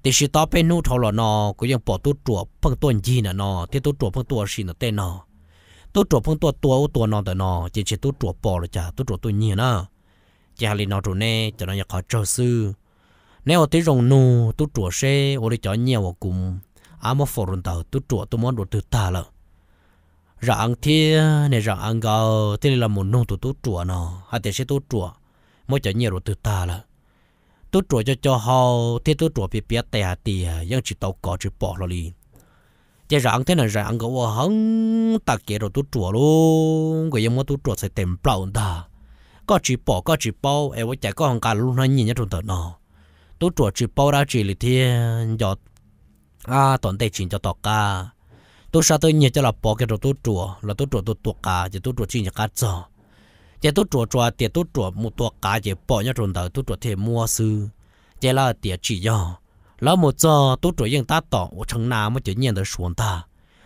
แต่ชิตาเป็นนู่ทอหลอนอกูยังปอตู้จวบเพิ่งตัวยีน่ะนอที่ตู้จวบเพิ่งตัวชินเต้นอตู้จวบเพิ่งตัวตัวตัวนอนแต่นอจีชิตู้จวบปอเลยจ้ะตู้จวบตัวเงียนะจีฮาลินอจูเน่จะนายขอเจ้าซื้อแนวที่รงนูตู้จวบเช่โอริจอเงียวกุม amo forun tao tu tro tu mon tu ta la rang thi ne rang ang ga te la mon no tu tu tro no ha te se tu tro mo cha nye ro tu ta la tu tro cho cho ho te tu tro pi pi te ha ti yang chi tao ko chi po lo li te rang te na rang ga wo hang ta ke ro tu tro lo go ye mo tu tro se tem plao da có chỉ bỏ có chỉ bao em với chạy có hàng cả luôn nó nhìn nhất rồi tớ nó tôi chuột chỉ bao ra chỉ là thiên giọt à tổn tệ chín cho tọt cả tôi sao tôi nhớ cho là bỏ cái rồi tôi chùa là tôi chùa tôi tuột cả chỉ tôi chùa chín cho cá giờ chỉ tôi chùa chùa tiền tôi chùa một tuột cả chỉ bỏ nhau rồi đời tôi chùa thì mua sư chỉ là tiền chỉ cho là một giờ tôi chùa yên ta tỏ ở trong nào mới chỉ nhận được xuống ta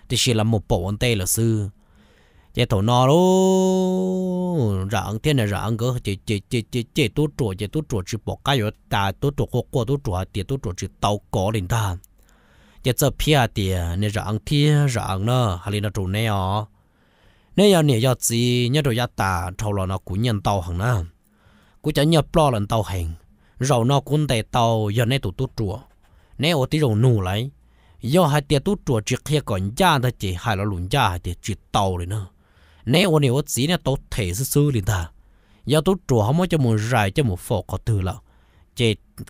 thì chỉ là một bộ ổn tệ là sư chỉ thổ nó luôn rằng thiên này rằng cơ chỉ chỉ chỉ chỉ chỉ tôi chùa chỉ tôi chùa chỉ bỏ cái rồi ta tôi chùa qua tôi chùa tiền tôi chùa chỉ tàu có linh ta จะเจอเพียเตียเนี่ยจะอังที่จะอังเนอะฮาลินาจูเนียเนี่ยยาเนี่ยยาจีเนี่ยตัวยาตาเท่าเราเนาะกูยันเตาหังนะกูจะเนี่ยปลอหลันเตาแห่งเราเนาะกุนแต่เตายันในตุตุจัวเนี่ยโอติเราหนูไหลยอหาเตียตุจัวจิกเฮียก่อนย่าถ้าเจหายเราหลุนย่าหาเตียจิตเตาเลยเนาะเนี่ยโอเนี่ยโอจีเนี่ยเตาเถซื่อๆเลยตายาตุจัวเขาไม่จะมูไรจะมูฟอกก็ตือละเจ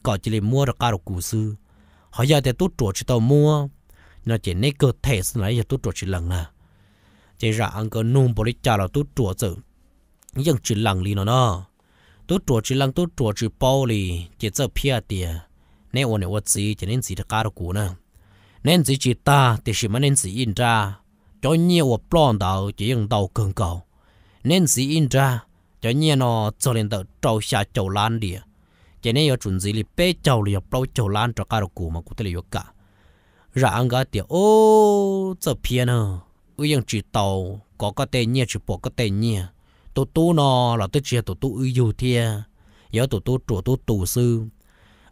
ก่อนจะเลยมัวระการกูซื้อ họ giờ thì tôi trổ chỉ tàu mua nó chỉ nên cơ thể xin lại giờ tu trổ chỉ lần là chỉ ra ăn cơ nung bồi cha là tu trổ chữ nhưng chỉ lần li nó nó tu trổ chỉ lần tu trổ chỉ bao li chỉ cho phía tiền nên ôn ôn gì chỉ nên gì được cả cũ nè nên gì chỉ ta thì chỉ mà nên gì in ra cho nhiều và plon đầu chỉ dùng đầu cường cầu nên gì in ra cho nhiều nó cho nên đầu trâu xa trâu lan đi cho nên yo chuẩn gì li pe chầu li yo bao chầu lan cho cả đồ cũ mà cụ thể yo cả ra anh gái tiệt ô giờ phiền hả ư yang chỉ tàu có cái tên nhẹ chỉ bỏ cái tên nhẹ tụ tụ nó là tôi chia tổ tụ ư dù thiệt yo tụ tụ tổ tụ tổ sư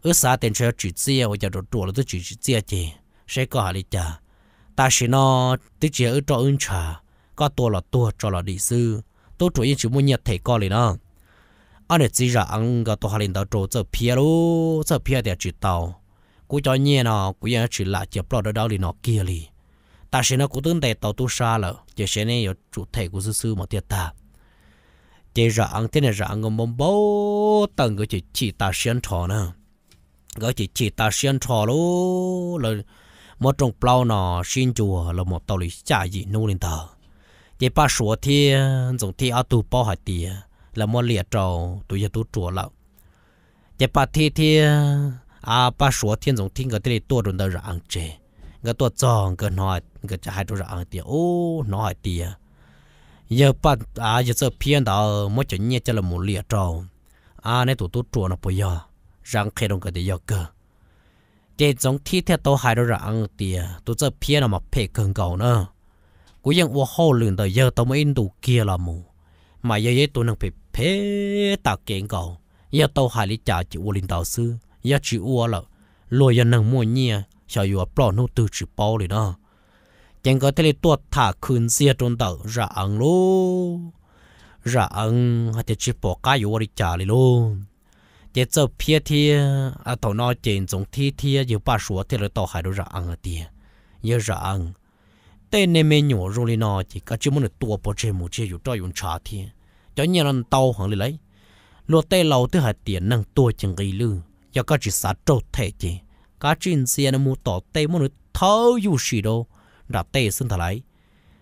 ư sa tiền chơi chỉ chia và giờ tổ là tôi chỉ chỉ chia chỉ sẽ có hà li cha ta chỉ nó tôi chia ư cho ư cha có tổ là tổ cho là đi sư tôi chủ yên chỉ muốn nhặt thầy con liền đó anh ấy chỉ ra anh cái tôi hành đạo trâu chơi phe luôn chơi phe để chỉ tàu cú cho nhẹ nó cú giờ chỉ là chỉ bỏ đó đó đi nó kia đi ta sẽ nó cú tưởng để tàu tu sa lợ chỉ sẽ nên có chủ thể của sư sư mà tiệt ta chỉ ra anh thế này ra anh còn bông bố tầng cái chỉ chỉ ta xuyên trò nữa cái chỉ chỉ ta xuyên trò lô, rồi một trong plau nó xin chùa là một tàu lý trả gì nô lên tờ chỉ ba số thì dùng thì ở tu bao hạt tiền là mua lìa trầu tôi giờ tụi chùa lão giờ bà thi thì à bà số thiên dùng thiên cái này tua rồi đó ra ăn chè cái tua tròn cái nói cái chả hai ra ăn tiền ô nói tiền giờ bà à giờ sợ phiền đó mỗi chuyện nhẹ cho là mua lìa trầu à này tụi tụi chùa nó bây giờ rằng khi đồng cái gì cơ để giống thi theo tàu hai rồi ra ăn tiền tụi giờ phiền nó mà phê cần cầu nữa cũng ยังว่าเขาลืมแต่เยอะตัวไม่อินดูเกียร์ละมู mà giờ giờ tôi nâng phải phê tạo kiện cầu giờ tàu hải lý trả chịu uo linh đạo sư giờ chịu uo là lôi giờ nâng mua nhia sao giờ bỏ nô từ chịu bao rồi đó chẳng có thể tôi thả khuyên xe trong tàu ra ăn lô ra ăn hay thì chịu bỏ cái uo lý trả đi lô chế cho phía thì à tàu nói chuyện giống thi thi giờ ba số thì là tàu hải đó ra ăn à tiền giờ ra ăn tên nên mình nhổ rồi lên nó chỉ có chỉ muốn được tua bỏ chơi một chơi cho dùng trả thì cho nhiều lần tàu hàng lấy lúa tê lâu thứ hai tiền năng tua chừng gây lư cho các chỉ sát trâu thể chỉ các chuyên xe nó mua tỏ tê muốn được thâu dù xì đâu ra tê xin thà lấy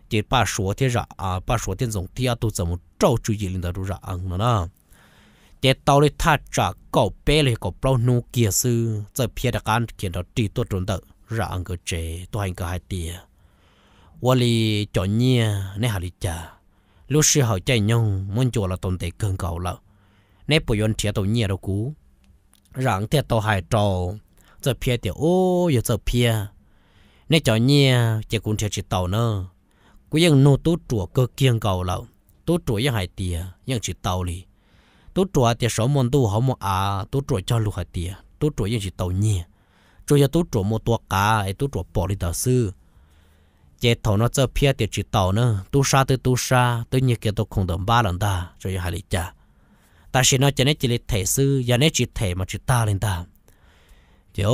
chỉ ba số thì ra à ba số tiền dùng thì à tôi 怎么 trâu chú gì lên đó ra ăn nữa nè chỉ tàu lấy thà trả cậu bé lấy cậu bao nô kia sư giờ phía đặc an kiện đó đi tôi trốn tới ra ăn cái chế tôi hành cái hai tiền 我哩昨夜那下哩家，六十号在用门做了东得更高了，那不用贴到夜了股，让贴到海照，这片的哦有这片，那昨夜这公车知道呢，古样弄都做个更高了，都做一海地，样知道哩，都做的什么都好么啊，都做交路海地，都做样知道呢，主要都做么多家，都做暴力的事。chế thổ nó cho phía tiệt chỉ tàu nữa tu sa tới tu sa tới như kia tôi không được ba lần ta cho như hai lý cha ta chỉ nó cho nên chỉ lý thể sư giờ nên chỉ thể mà chỉ ta lên ta chiếu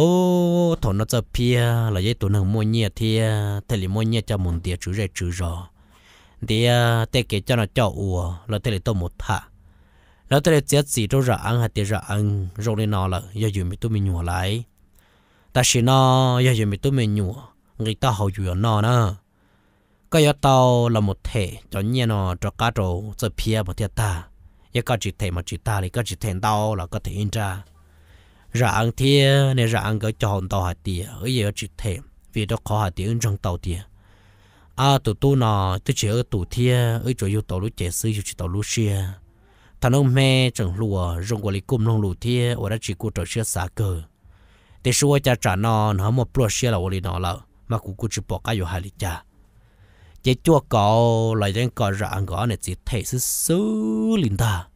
thổ nó cho phía là giấy tụ năng mua nhẹ thì thể lý mua nhẹ cho muốn tiệt chú rẻ chú rõ thì tê kể cho nó cho ùa là thể lý tôi một thả, là thể lý chết gì đâu ra ăn hay tiệt ra ăn rồi nên nó là giờ dùng mình tôi mình nhổ lại ta chỉ nó giờ dùng mình tôi mình nhổ người ta hầu dụ nó nè cái yếu tao là một thể cho nhiên nó cho cá trâu cho pia một thiệt ta yếu cái chỉ thể mà chỉ ta thì cái chỉ thể là có thể in ra rằng nên rằng cái cho hồn tao hạt tiền ở yếu chỉ thể vì đó khó hạt tiền trong tao tiền à tụ tu nó tôi chỉ ở tụ thia ở chỗ yêu tàu lũ trẻ sư yêu chỉ tàu lũ xia thằng ông mẹ chẳng lùa rong qua lì cùm nông lũ thia ở đó chỉ cô trò xia xả cờ để xua cha trả nó nó một bữa là ở nó là mà cũng cứ chụp bỏ cái vô hai lý cha chế chua cọ lại đến có ra ăn gõ này chỉ thấy sự xử linh ta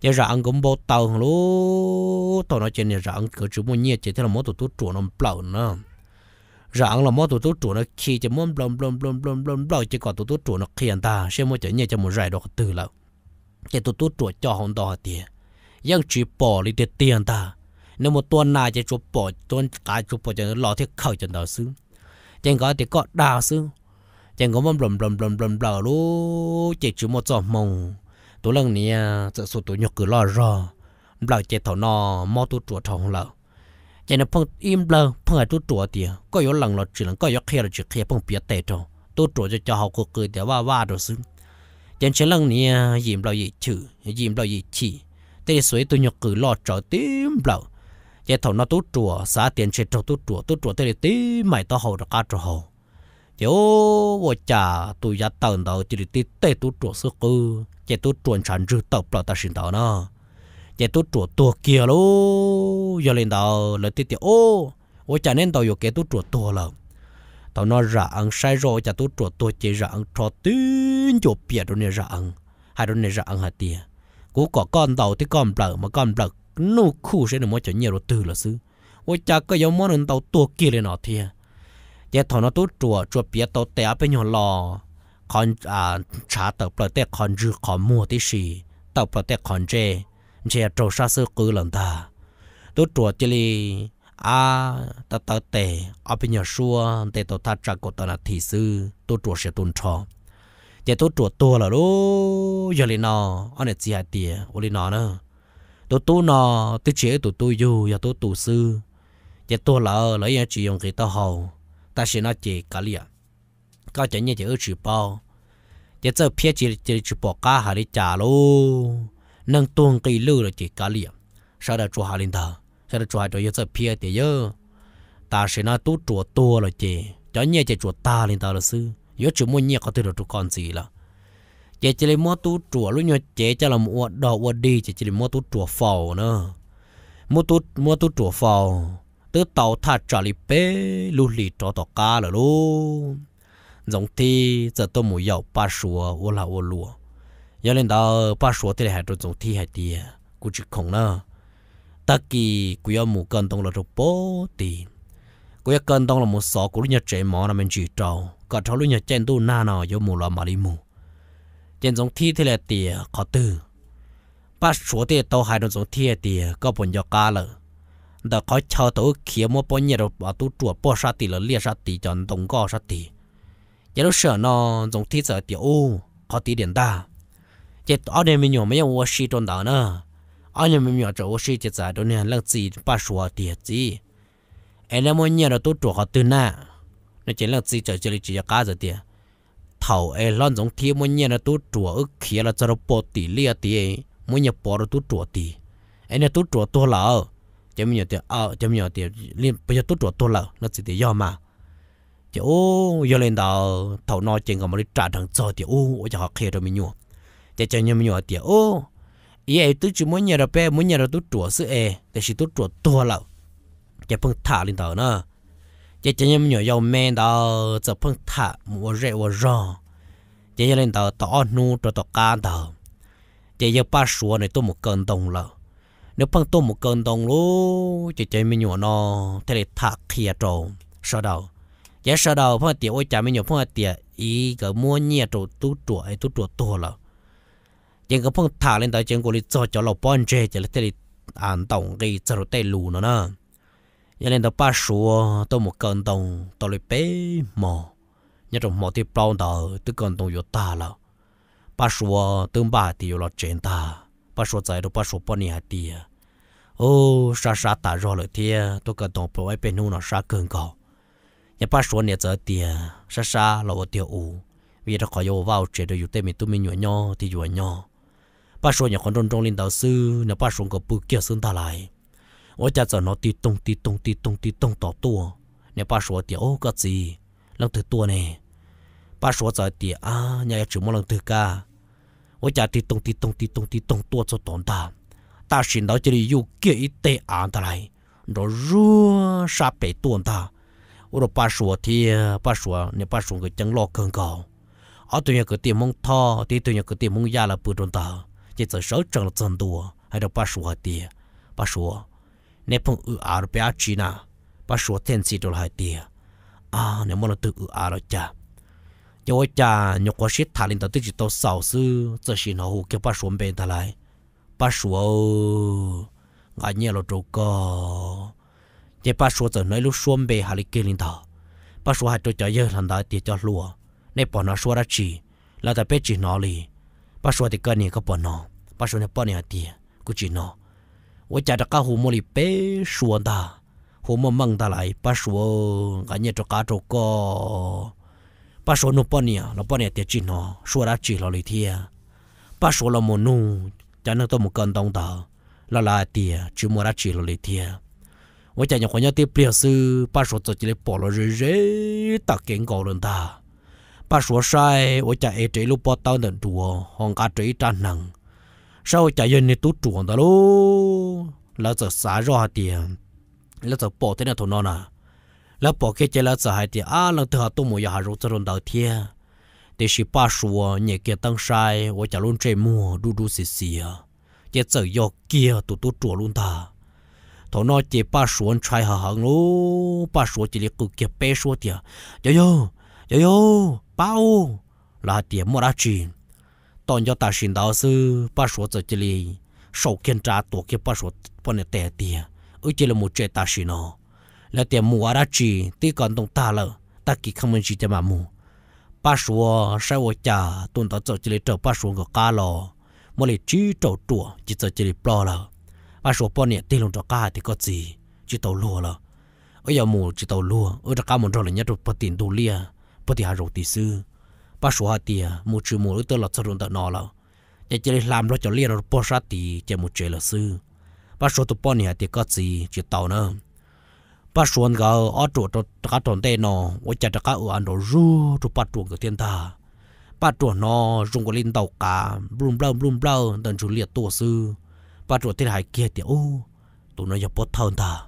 chế ra ăn cũng bố tàu hàng lú tao nói chuyện này ra ăn cứ chỉ muốn nhẹ chế thế là mỗi tụi tôi chuột nó bao nữa ra ăn là mỗi tụi tôi chuột nó khi chế muốn blom blom blom blom blom blom chế có tụi tôi chuột nó khi anh ta xem mỗi chuyện nhẹ chế muốn rải đồ từ lâu chế tụi tôi chuột cho hòn đỏ tiền ยังจีปอลิเตียนตาเนมตัวนายจะจูปอจนกายจูปอจะรอที่เข้าจนดาวซึ้ง chẳng có thì có đào sư chẳng có mầm lầm lầm lầm lầm lờ lú chỉ chú một giọt mông tụ lần này sợ sụt tụ nhọc cứ lo rò lờ chạy thầu nọ mò tụ chuột thầu lờ chẳng là phong im phong ở tụ chuột thì có yếu lần là chỉ là có yếu khe là chỉ khe phong biết tệ thầu tụ chuột cho cho học cuộc cười để va va đồ sư chẳng chẳng lần này dìm lờ chữ dìm lờ gì chỉ tê suối tụ nhọc lo trở tim lờ chế thầu nó tu chùa xã tiền chết trâu tu chùa tu chùa tới tí mày tao hầu được cá trâu hầu chứ vợ cha tụi gia tần đó chỉ tí tê tu chùa sư cư chế tu chuồn chẳng rư tập là ta xin đó nó chế tu chùa tua kia lô giờ lên đầu là tí tí ô vợ cha nên tao yêu cái tu chùa tua lắm tao nó ra ăn sai rồi cha tu chùa tua chỉ ra ăn cho tin chỗ bịa rồi nè ra ăn hai rồi nè ra ăn hạt tiền cú có con đầu thì con bờ mà con bờ nô khu sẽ được mua cho nhiều đồ từ là sư, ôi cha có giống món ăn tàu tua kia lên nó thì giờ à. thằng nó tốt chùa chùa bia tàu té bên nhau lò còn à trả tàu bờ tè còn dư còn mua tí gì tàu bờ tè còn chê chê trâu sa sư cứ lần ta tốt chùa chỉ li à ta tàu té ở bên nhau xua té tàu ta trả cổ tàu là thị sư tốt chùa sẽ tôn cho, giờ tốt chùa tua là lô giờ lên nó anh ấy chỉ hai tiền ôi lên nó nữa tôi tu nó tôi chế tụi tôi dù giờ tôi tu sư giờ tôi lỡ lấy nhà chị dùng cái tao hầu ta sẽ nói chị cả liền có chẳng như chị ở chữ bao giờ giờ phía chỉ chị chỉ bỏ cá hà đi trả lô, nâng tuôn cái lư là chị cả liền sau đó chùa hà lên thờ sau đó chùa hà rồi giờ phía thì giờ ta sẽ nói tu chùa tua là chị chẳng như chị chùa ta lên thờ là sư giờ chữ mua nhẹ có thể là chùa còn gì là chế chỉ lấy mua tu chùa lúc nhớ chế cho là mua đồ mua đi chế chỉ lấy mua tu chùa phò nữa mua tu mua tu chùa phò tứ tàu thà trả lì bê lù lì cho tàu cá là luôn giống thì giờ tôi muốn giàu ba sùa ô là ô lùa giờ lên đó ba sùa thì hai tôi giống thì hai tiền cũng chỉ không nữa ta kỳ cũng yêu mua cần đông là đồ bố tiền cũng yêu cần đông là mua số cũng nhớ chế mỏ là mình chỉ trâu cả trâu lúc nhớ chen tu na nào yêu mua là mà đi muốn trên giống thi thì là tìa khó từ bác số thì tàu hai đồng giống thi là tìa có bốn giờ cá lợ đã có chờ tàu kia mua bao nhiêu rồi bảo tu chuột bao sát tì là lia sát tì chọn đồng co sát tì giờ lúc sợ nó giống thi sợ tìa ô khó tì điện ta giờ ở đây mình nhớ mấy ông sĩ trong đó nữa ở đây mình nhớ chỗ sĩ chỉ sợ đó nè Lần gì bác số tìa gì anh em mua nhiều rồi tu chuột khó từ nè nó chỉ lần gì chờ chờ lịch chỉ cá rồi tìa hậu ấy lon giống thi muốn nhớ là tu chùa ức kia là cho nó bỏ tỷ lìa tỷ ấy muốn nhớ bỏ là tu chùa tỷ ấy là tu chùa tu lợ Chứ mình nhớ thì ờ chỉ mình nhớ thì liên bây giờ tu chùa tu lợ nó chỉ để do mà chỉ ô giờ lên đầu thầu nói chuyện của mà đi trả thằng cho thì ô giờ họ kia rồi mình nhớ chỉ cho nhớ mình nhớ thì ô ý ấy tu chỉ muốn nhớ là bé muốn nhớ là tu chùa sư ấy để chỉ tu chùa tu lợ chỉ phân thả lên đầu nữa 这今年没有买到这碰它，我热我热，这些人到到努着到干到，这些把说呢都没跟动了，你碰都没跟动喽，这这没有呢，这里它开着，说到，也说到碰点我家没有碰点一个摸捏着都着哎都着多了，这个碰它领导经过你做叫老半截，这里这里俺懂给这里带路了呢。nhà lên đó ba số tôi một cơn đồng tôi lấy bé mò nhà trong mò thì bao đó tôi cơn đồng yo ta là ba số tôi ba thì yo là trên ta ba số trái đó ba số bao nhiêu thì ô sa sa ta rồi lại thì tôi cơn đồng bảo ấy bên nu nó sa cơn cao nhà ba số nhà trái thì sa sa là ở tiêu u vì nó khỏi yo vào trên rồi, yo tên mình tôi mình nhỏ nhỏ thì nhỏ nhỏ ba số nhà con trong trong lên đầu sư nhà ba số có bự kia sơn ta lại 我家 giờ nó tí tung tí tung tí tung tí tung tỏ tua nè ba số ô cái gì lần thứ tua nè ba số giờ thì à nhà chủ một lần thứ ca tôi cha tí tung tí tung tí tung tí tung tua cho tổn ta ta xin đó chỉ yêu kia ít tệ ta lại nó rua sa bể tuôn ta ô rồi ba số thì ba số nè ba số cái chân lo cơn cầu tụi nhà cái tiền mông thọ thì tụi nhà cái tiền mông gia là bự đồn ta chỉ sợ sáu trần là chân tua hay là ba số thì ba số nepung u ar pe a china pa shu ten si dol hai tia a ne mo tu u ar cha cho wo cha nyo ko shi tha linh ta tu chi to sao su zhe shi no hu ke pa shu ben ta lai pa shu o nga nye lo tro ko ye pa shu zhe nei lu shu ben ha li ke lin ta pa shu ha to cha ye han da ti cha lu ne pa na shu ra chi la ta pe chi no li pa shu ti ka ni ka pa no pa shu ne pa ni ha ti ku chi no 我家这家胡莫里白说的，胡莫蒙的来，把说俺家这家这个，把说弄半年，老半年得进哦，说了几老里天，把说了莫弄，咱那都没跟动的，老来的就莫了几老里天。我家人朋友对不了事，把说自己的暴了人人打更高人的，把说晒我家一直路不到人多，红家追战能。sau chạy yên tu chuồng đó lô là giờ xả ra tiền là giờ bỏ thế nào thôi nó nè là bỏ cái chơi là giờ hai tiền à là thứ tu tôi mua nhà rồi tôi luôn đầu tiên để chỉ ba số nhẹ kia tăng sai và chả luôn chơi mua đu đu xì xì à chỉ giờ yo kia tu tu chuồng luôn ta thôi nó chỉ ba số trai hà hàng lô ba số chỉ là cực kia bé số tiền yo yo yo yo bao là tiền mua ra chuyện ตอนยอตาชินดาวซื้อป้าสวดจะลีสอบเขียนจ้าตัวเก็บป้าสวดปนเตะเตียเออเจริญมูเจตาชินอแล้วเตียมูอาราจีที่ก่อนตรงตาเลยตากิขมันจีจะมามูป้าสวดใช้วจ่าตุนต่อจะลีเจอป้าสวดก็กาลอมื่อเลยจีเจ้าตัวจีจะจะลีปลอเลยป้าสวดปนเนี่ยตีลงจะกาที่ก็จีจีตัวลัวเลยเออยามูจีตัวลัวเออจะกามันจะเลยเนี่ยตัวปตินดูเลียปฏิหารตีซื้อ ba số hạt tiền một chữ một tơ lọt sờn tơ nọ lọ để chỉ làm lo cho liên rồi bỏ sát thì chỉ một chế là sư ba số tụi bọn này thì có gì chỉ tàu nữa ba số người ở chỗ cho các thôn tây nọ ở chợ các ở ăn đồ ru tụi ba chỗ cái thiên ta ba chỗ nọ dùng cái linh tàu cả blum blum blum blum tận chủ liệt tổ sư ba chỗ thiên hải kia thì ô tụi nó nhập bút thâu ta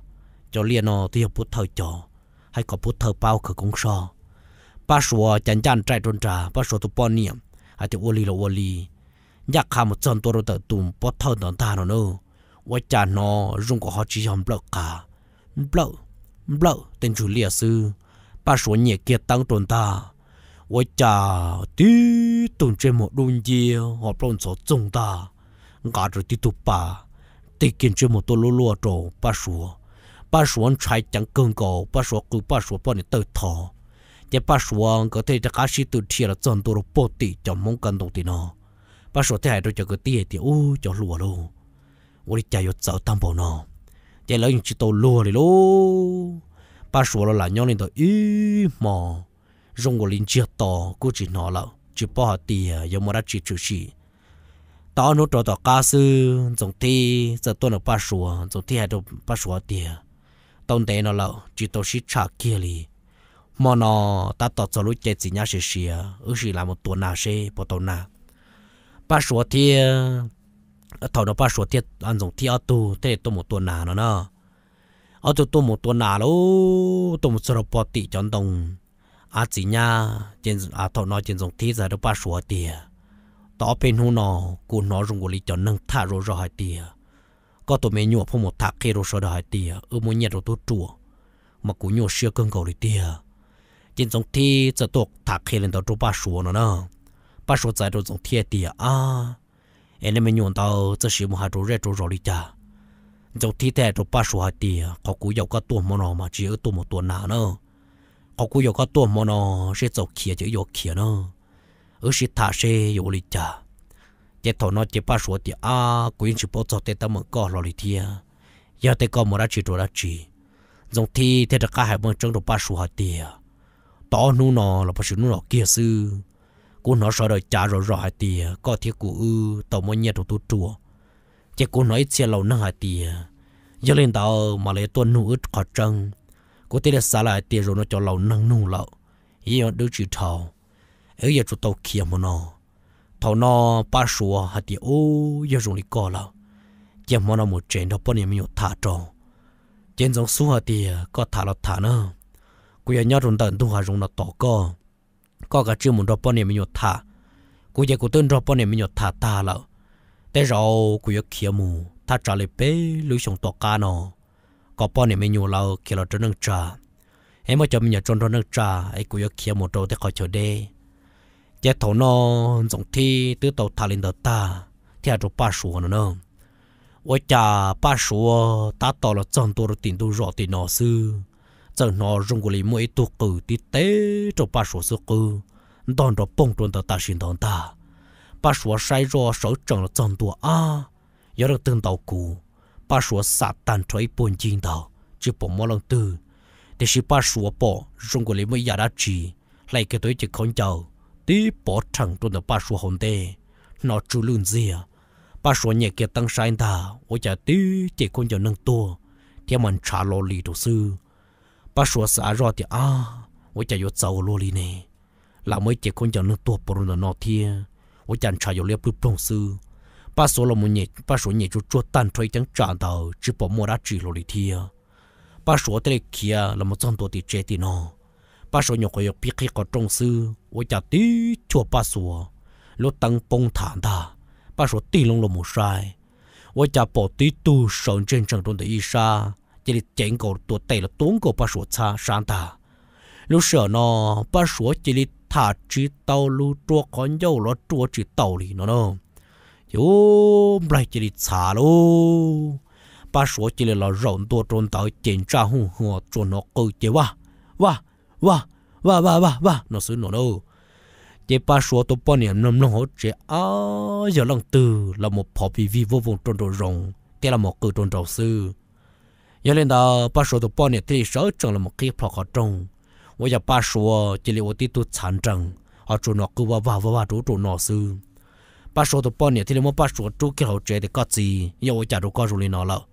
cho liên nọ thì nhập bút thâu cho hay có bút thâu bao cả công so ba số chân chân trái trôn trà ba số tụ bọn niệm à thì ô li là ô li nhắc khá một chân tôi rồi tụm bắt thâu đón ta nó nữa ô cha nó dùng có họ chỉ hầm bợ cả bợ bợ tên chủ liệt sư ba số nhẹ kia tăng trôn ta ô cha tí tụm trên một đun gì họ bọn số chúng ta ngã rồi tí tụ ba tí kiến trên một tô lúa lúa trổ ba số ba số anh trai chẳng cương cổ ba số cứ ba số bọn này tới thọ chế ba xuống có thể cho cá sĩ tự thiệt là chọn đồ bổ tì cho mong cần đồ tỷ nó ba số thế hệ đôi cho cái tiền thì u cho lùa luôn u đi chạy vô chợ tam bộ nó chế lấy chỉ tàu lùa đi luôn ba số là nhau lên tàu ý mò của linh chia tò cứ chỉ nó là chỉ bỏ tiền giờ mà đã chỉ chữ tao nó trò tao cá sư 总体 giờ tôi nó ba số 总体 hệ đồ ba số tiền tổng thể nó là chỉ tàu sĩ trả kia liền mà nó ta tọt cho lúc chết gì nhá xì xì ở xì là một tuần nào xì một tuần nào ba số thì thầu đó ba số thì anh dùng thì ở tu thế tu một tuần nào nó nó ở tu tu một tuần nào lú tu một số bỏ tỷ chọn đồng à chỉ nhá trên à thầu nó trên dùng thì giờ đó ba số thì tao bên hú nó cụ nó dùng của lý chọn nâng thả rồi rồi hai tỷ có tụi mình nhổ phô một thạc kia rồi rồi hai tỷ ở muốn nhặt rồi tu chùa mà cụ nhổ xia cơn cầu lý tỷ 今种天这多他开人到猪八说了呢，八说在这种天地啊，哎，你们用到这些么还做热做热的家，种天在这八说的，考古有个多么呢嘛，只有多么多难呢，考古有个多么呢，是走起就有起呢，而是他是有的家，这头呢这八说的啊，关是不做的他们搞了的天，要得搞么了去做了去，种天在这个还没整到八说的。tỏ nu nó là bác sĩ nu nó kia sư cô nó sợ đời cha rồi rồi hai tì có thiết cụ ư tàu mới nhẹ đồ tu chùa chỉ cô nói chia lâu năng hai tì giờ lên tàu mà lấy tuần nu ướt khó chân cô tê là xả lại tì rồi nó cho lâu năng nu lậu yêu đứa chữ thầu ấy giờ chú tàu kia mà nó thầu nó ba số hai tì ô giờ rồi đi cò lậu chỉ mà nó một chuyện đó bao nhiêu mình thả trò trên giống số hai tì có thà lọt thà nữa กูยังยอดรุนเตินตัวรุงนตอก็ก็กระชื่อมุนรอปอนเนี่ยมันหยดท่ากูยังกูตื่นรอปอนเนี่ยมันหยดท่าตาแล้วแต่เรากูยังเขียมูถ้าจ่าเลยเป้ลุยส่งตอกาเนาะก็ปอนเนี่ยมันอยู่เราเขียเราจะนั่งจ่าไอ้มาจะมันหยดจนเรานั่งจ่าไอ้กูยังเขียมูโตแต่ขอเฉยเด้เจ้าถนนสงที่ตื้อตอทาลินเดตาที่อาจจะป้าชัวเนาะว่าจ่าป้าชัวตาต่อเราจนตัวเราติดดูรอติดนอซื้อ giờ nó rung guli mỗi tu cử tí tế cho ba số sư cử đón cho bông trôn ta ta xin đòn ta ba số sai rồi sở trần là trần tua à, giờ được từng đầu cũ ba số sát tan trời bốn chín đạo, chỉ bốn mỏ lần tư để chỉ ba số bỏ rung guli mỗi giờ đã chỉ lại cái tuổi chỉ không giàu tí bỏ chẳng trôn là ba số hồn tê nó chú lươn gì à ba số nhẹ kia tăng sai ta ôi chả tí chỉ con giờ nâng tua thì mình trả lo đồ sư và số sa rõ thì à tôi chạy vô tàu lô li nè là mới chạy con chẳng nước tua bờ nó nọ thia tôi chẳng chạy vô liệp bút bông sư bà số là một nhẹ ba số nhẹ chú chút tan thôi chẳng trả đầu chỉ bỏ mua ra chỉ lô li thia ba số tới kia là một trong tổ thì chết thì nó ba số nhọc có biết khí có trong sư tôi chạy tí chùa bà số lô tăng bông thản ta bà số tí lông lô một sai tôi chạy bỏ tí tu sầu trên chẳng trong tới y sa 这里整个多带了东个把说擦上的，有时呢把说这里他知道路多看有了多知道理了呢，有来这里擦喽，把说这里了人多中到检查红和做那个结哇哇哇哇哇哇哇，那是哪喽？chế ba số tổ bao nhiêu năm năm hỗ chế à giờ lần từ là một phò bì vô vùng trôn đồ rồng là một cử trôn đồ sư 原来到八说都半年，这里少挣了么？可以跑好挣。我要八说，这里我得都参挣，啊，做那个哇哇哇哇，做做那事。八说都半年，这里么八说做给好这的个子，要我家都告诉你那了。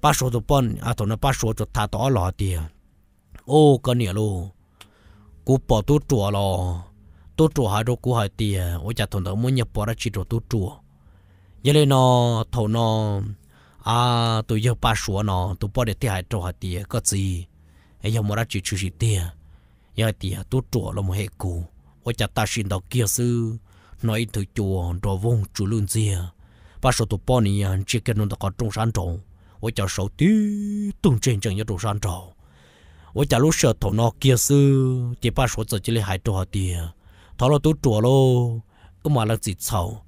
八说都半啊，同那八说就他到老的，哦，个年喽，我跑都做了，都做还都过还的，我家同那么年跑了去做都做。原来呢，头呢。à tụi giờ ba số nó tụi bỏ để tiền hai trâu hạt tiền có gì ấy giờ mua ra chỉ chú chỉ tiền giờ tiền tụi trộn là một hệ cũ ôi cha ta xin đọc kia sư nói thử chùa đồ vong chú luôn gì ba số tụi bỏ này chỉ cần nó có trung sản trộn ôi cha số tí tung trên chân nhớ trung sản trộn ôi cha lúc sợ thổ nó kia sư chỉ ba số tự chỉ lấy hai trâu hai tiền thọ lo tụi trộn lo ưu mà là gì xấu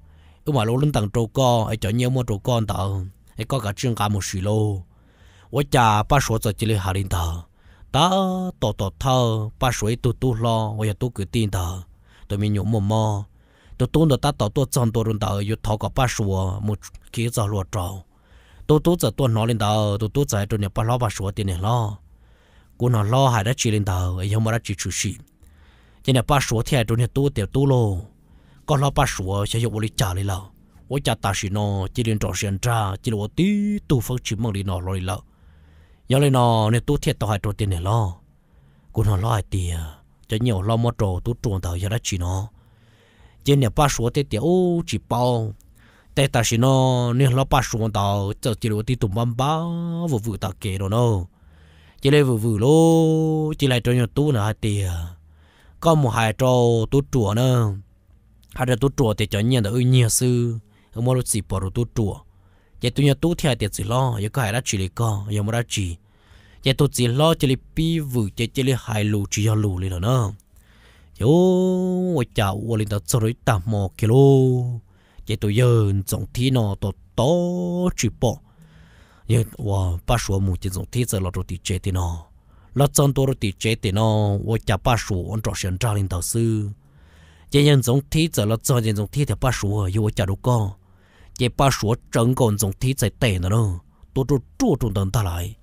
ưu mà lo lên tầng trâu co ấy cho nhiều mua trâu con tao ai có cả chuyện cả một sự lô 我家把说在这里哈领导，打到到他把水都堵了，我也都给顶的，对面有么么，都懂得打到多脏多人的，有他个把说没给着落着，都都在多哪领导，都都在这里把老板说的呢了，我那老还在这领导，也没得去出事，今天把说天这里都得多喽，搞老板说，谢谢我的家里了。我家大事呢，今天早上查，今天我第都发去梦里呢来了，原来呢，你都贴到还做点呢了，我那来的，这鸟那么早都撞到下来去呢，今天把说的点哦，几包。แต่ตาชินอเนี่ยเราปัสสาวะตาเจ้าจิโรติตุ่มบ้าบ้าวูวูตาเกโดนอจิเลวูวูโลจิเลจอยตู้นะเตียก็มูหายโจตู้จัวเนอะหาจะตู้จัวแต่จอยเนี่ยแต่เอ้ยเนี่ยซื้อ mua lúc gì bỏ rồi tu trụ giờ tôi nhớ tu thì tiền gì lo giờ có ai ra chỉ lấy co giờ mua ra chỉ giờ tôi chỉ lo chỉ lấy pi vừa giờ chỉ lấy hai lù chỉ cho lù lên nữa giờ tôi chào tôi lên tàu cho rồi tám mò kilo giờ tôi giờ trong thi nó tôi to chỉ bỏ giờ wow ba số mù chỉ trong thi giờ lo rồi thì chết thì nó lo trong tôi rồi thì chết thì nó tôi chào ba số ông trò chuyện ra lên tàu sư giờ nhân trong thi giờ lo trong nhân trong thi thì ba số rồi tôi chào đâu con chế ba số trứng còn giống thịt sẽ tệ nữa đâu tôi cho chú trong tầng ta lại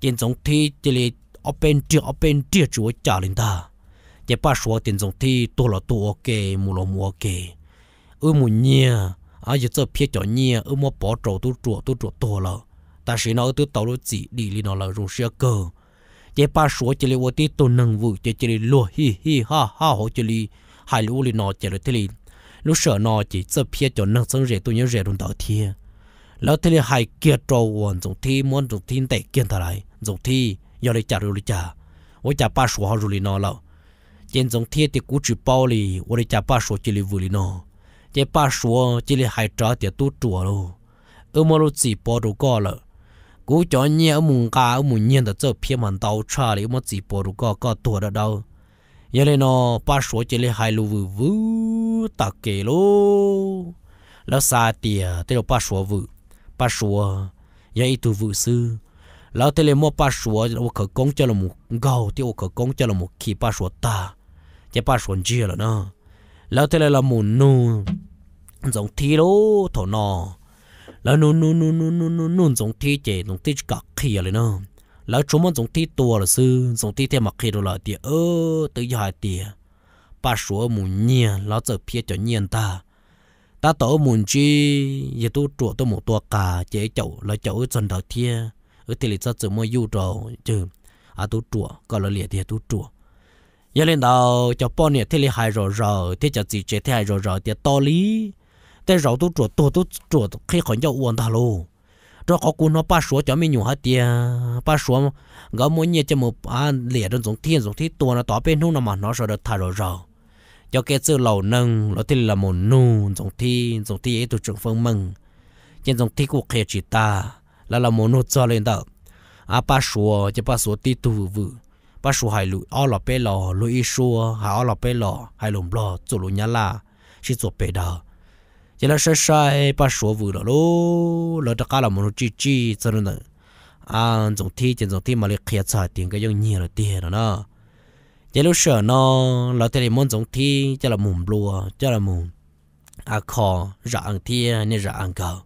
chế giống thịt chế lì ở bên trước ở bên trước chú trả lên ta chế ba số tiền giống thịt tôi là tôi ok mua là mua ok ư mua nhia à giờ cho phía cho nhia ư mua bỏ trâu tôi chua tôi chua tôi là ta sẽ nói tôi tàu nó chỉ đi lên nó là dùng xe cơ chế ba số chế lì tôi tôi nâng vụ chế chế lì lùa hi hi ha ha hồ chế lì hai lũ lì nó chế lì thế lì lúc sợ nó chỉ sợ phía cho nâng sân rẻ tôi nhớ rẻ đồn đầu thiên lỡ thế là hai kia trâu quần dụng thi muốn dụng thi tệ kiên thà lại dùng thi giờ lấy trả rồi lấy trả ôi trả ba số họ rồi lấy nó lỡ, trên dụng thi thì cú chữ bao lì ôi lấy trả ba số chỉ lấy vừa lấy nó chế ba số chỉ lấy hai trả thì tu chùa luôn ở mà lúc chỉ bao đồ co lỡ, cú cho nhẹ ở mùng cá ở mùng nhiên là chơi phía màn tàu trả lấy mà chỉ bao đồ co co tuổi đó đâu giờ lên nó ba số chỉ lấy hai lô vư vư tạc kề lô lão xa tìa tê lô ba số vư ba số giờ ít tu vư sư lão tê lê mua ba số ô khởi công cho là một gầu thì ô khởi công cho là một khi ba số ta chỉ ba số chia là nó lão tê lê là một nô giống thi lô thổ nọ lão nô nô nô nô nô nô giống thi chỉ giống thi cả khi rồi nó lỡ chúng muốn dùng tí tua là sư dùng tí thêm mặc khi đồ lỡ thì ơ tự do hai tìa ba số mù nhiên lỡ giờ phía cho nhiên ta ta tổ mùn chi giờ tu trụ tu mù tua cả chế chậu lỡ chậu chân đầu thia ở thì lịch sử mua yêu trầu chứ à tu trụ gọi là liệt thì tu trụ giờ lên đầu cho bọn này thì lịch hai rồi rồi thì cho gì chế thì hai rồi rồi thì to lý thế rồi tu trụ tu tu trụ khi còn cho uống ta luôn cho có cú nó ba số cho mình nhủ hết tiền ba số gỡ mỗi nhiệt cho một à lẻ đơn giống thiên giống thiết tua nó tỏ bên hông nó mà nó rồi được thả rồi rồi cho cái sự lầu nâng nó thì là một nu giống thi giống thi ấy tổ trưởng phương mừng trên giống thi của khe chỉ ta là là một nô cho lên đó à ba số chứ ba số ti tu vự ba số hai lũ ở lọp bê lò lũ ít số hai ở lọp, bê lò hai lùm lò chỗ lũ nhà là chỉ chỗ bê đó giờ là sơ sơ ba số vừa đó lô lỡ tất cả là một chi chi cho nên à 总体 trên 总体 mà lại khía sai tiền cái giống nhiều là tiền đó nó giờ lúc sơ nó lỡ thì món 总体 cho là mùng lúa cho là mùng à khó rõ ăn tiền nên rõ ăn cầu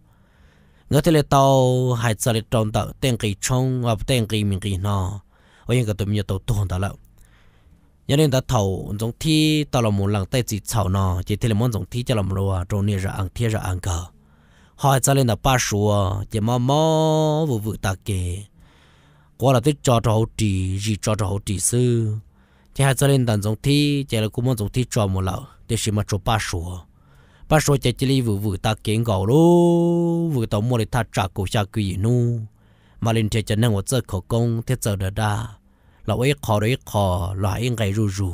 ngỡ thì là tàu hai giờ là tròn tàu tên kỳ trông và tên kỳ mình kỳ nó ở những cái tụi mình tàu tuần đó lâu nhân nên ta thầu giống thi ta là một lần tay chỉ thầu nó chỉ thế là món giống thi cho làm rồi rồi nè ra ăn thi ra ăn cờ họ cho nên là ba số chỉ mà mò vụ vụ ta kể qua là tới cho cho hậu trì gì cho cho hậu trì sư chỉ hai cho nên tận giống thi chỉ là cũng món giống thi cho một lần để xem mà cho ba số ba số chỉ chỉ là vụ vụ ta kể gạo lô vụ tàu mua để ta trả cổ xa quỷ nu mà lên thế cho nên một giờ khẩu công thế giờ đã đa là ấy khó đấy khó là ấy ngày rù rù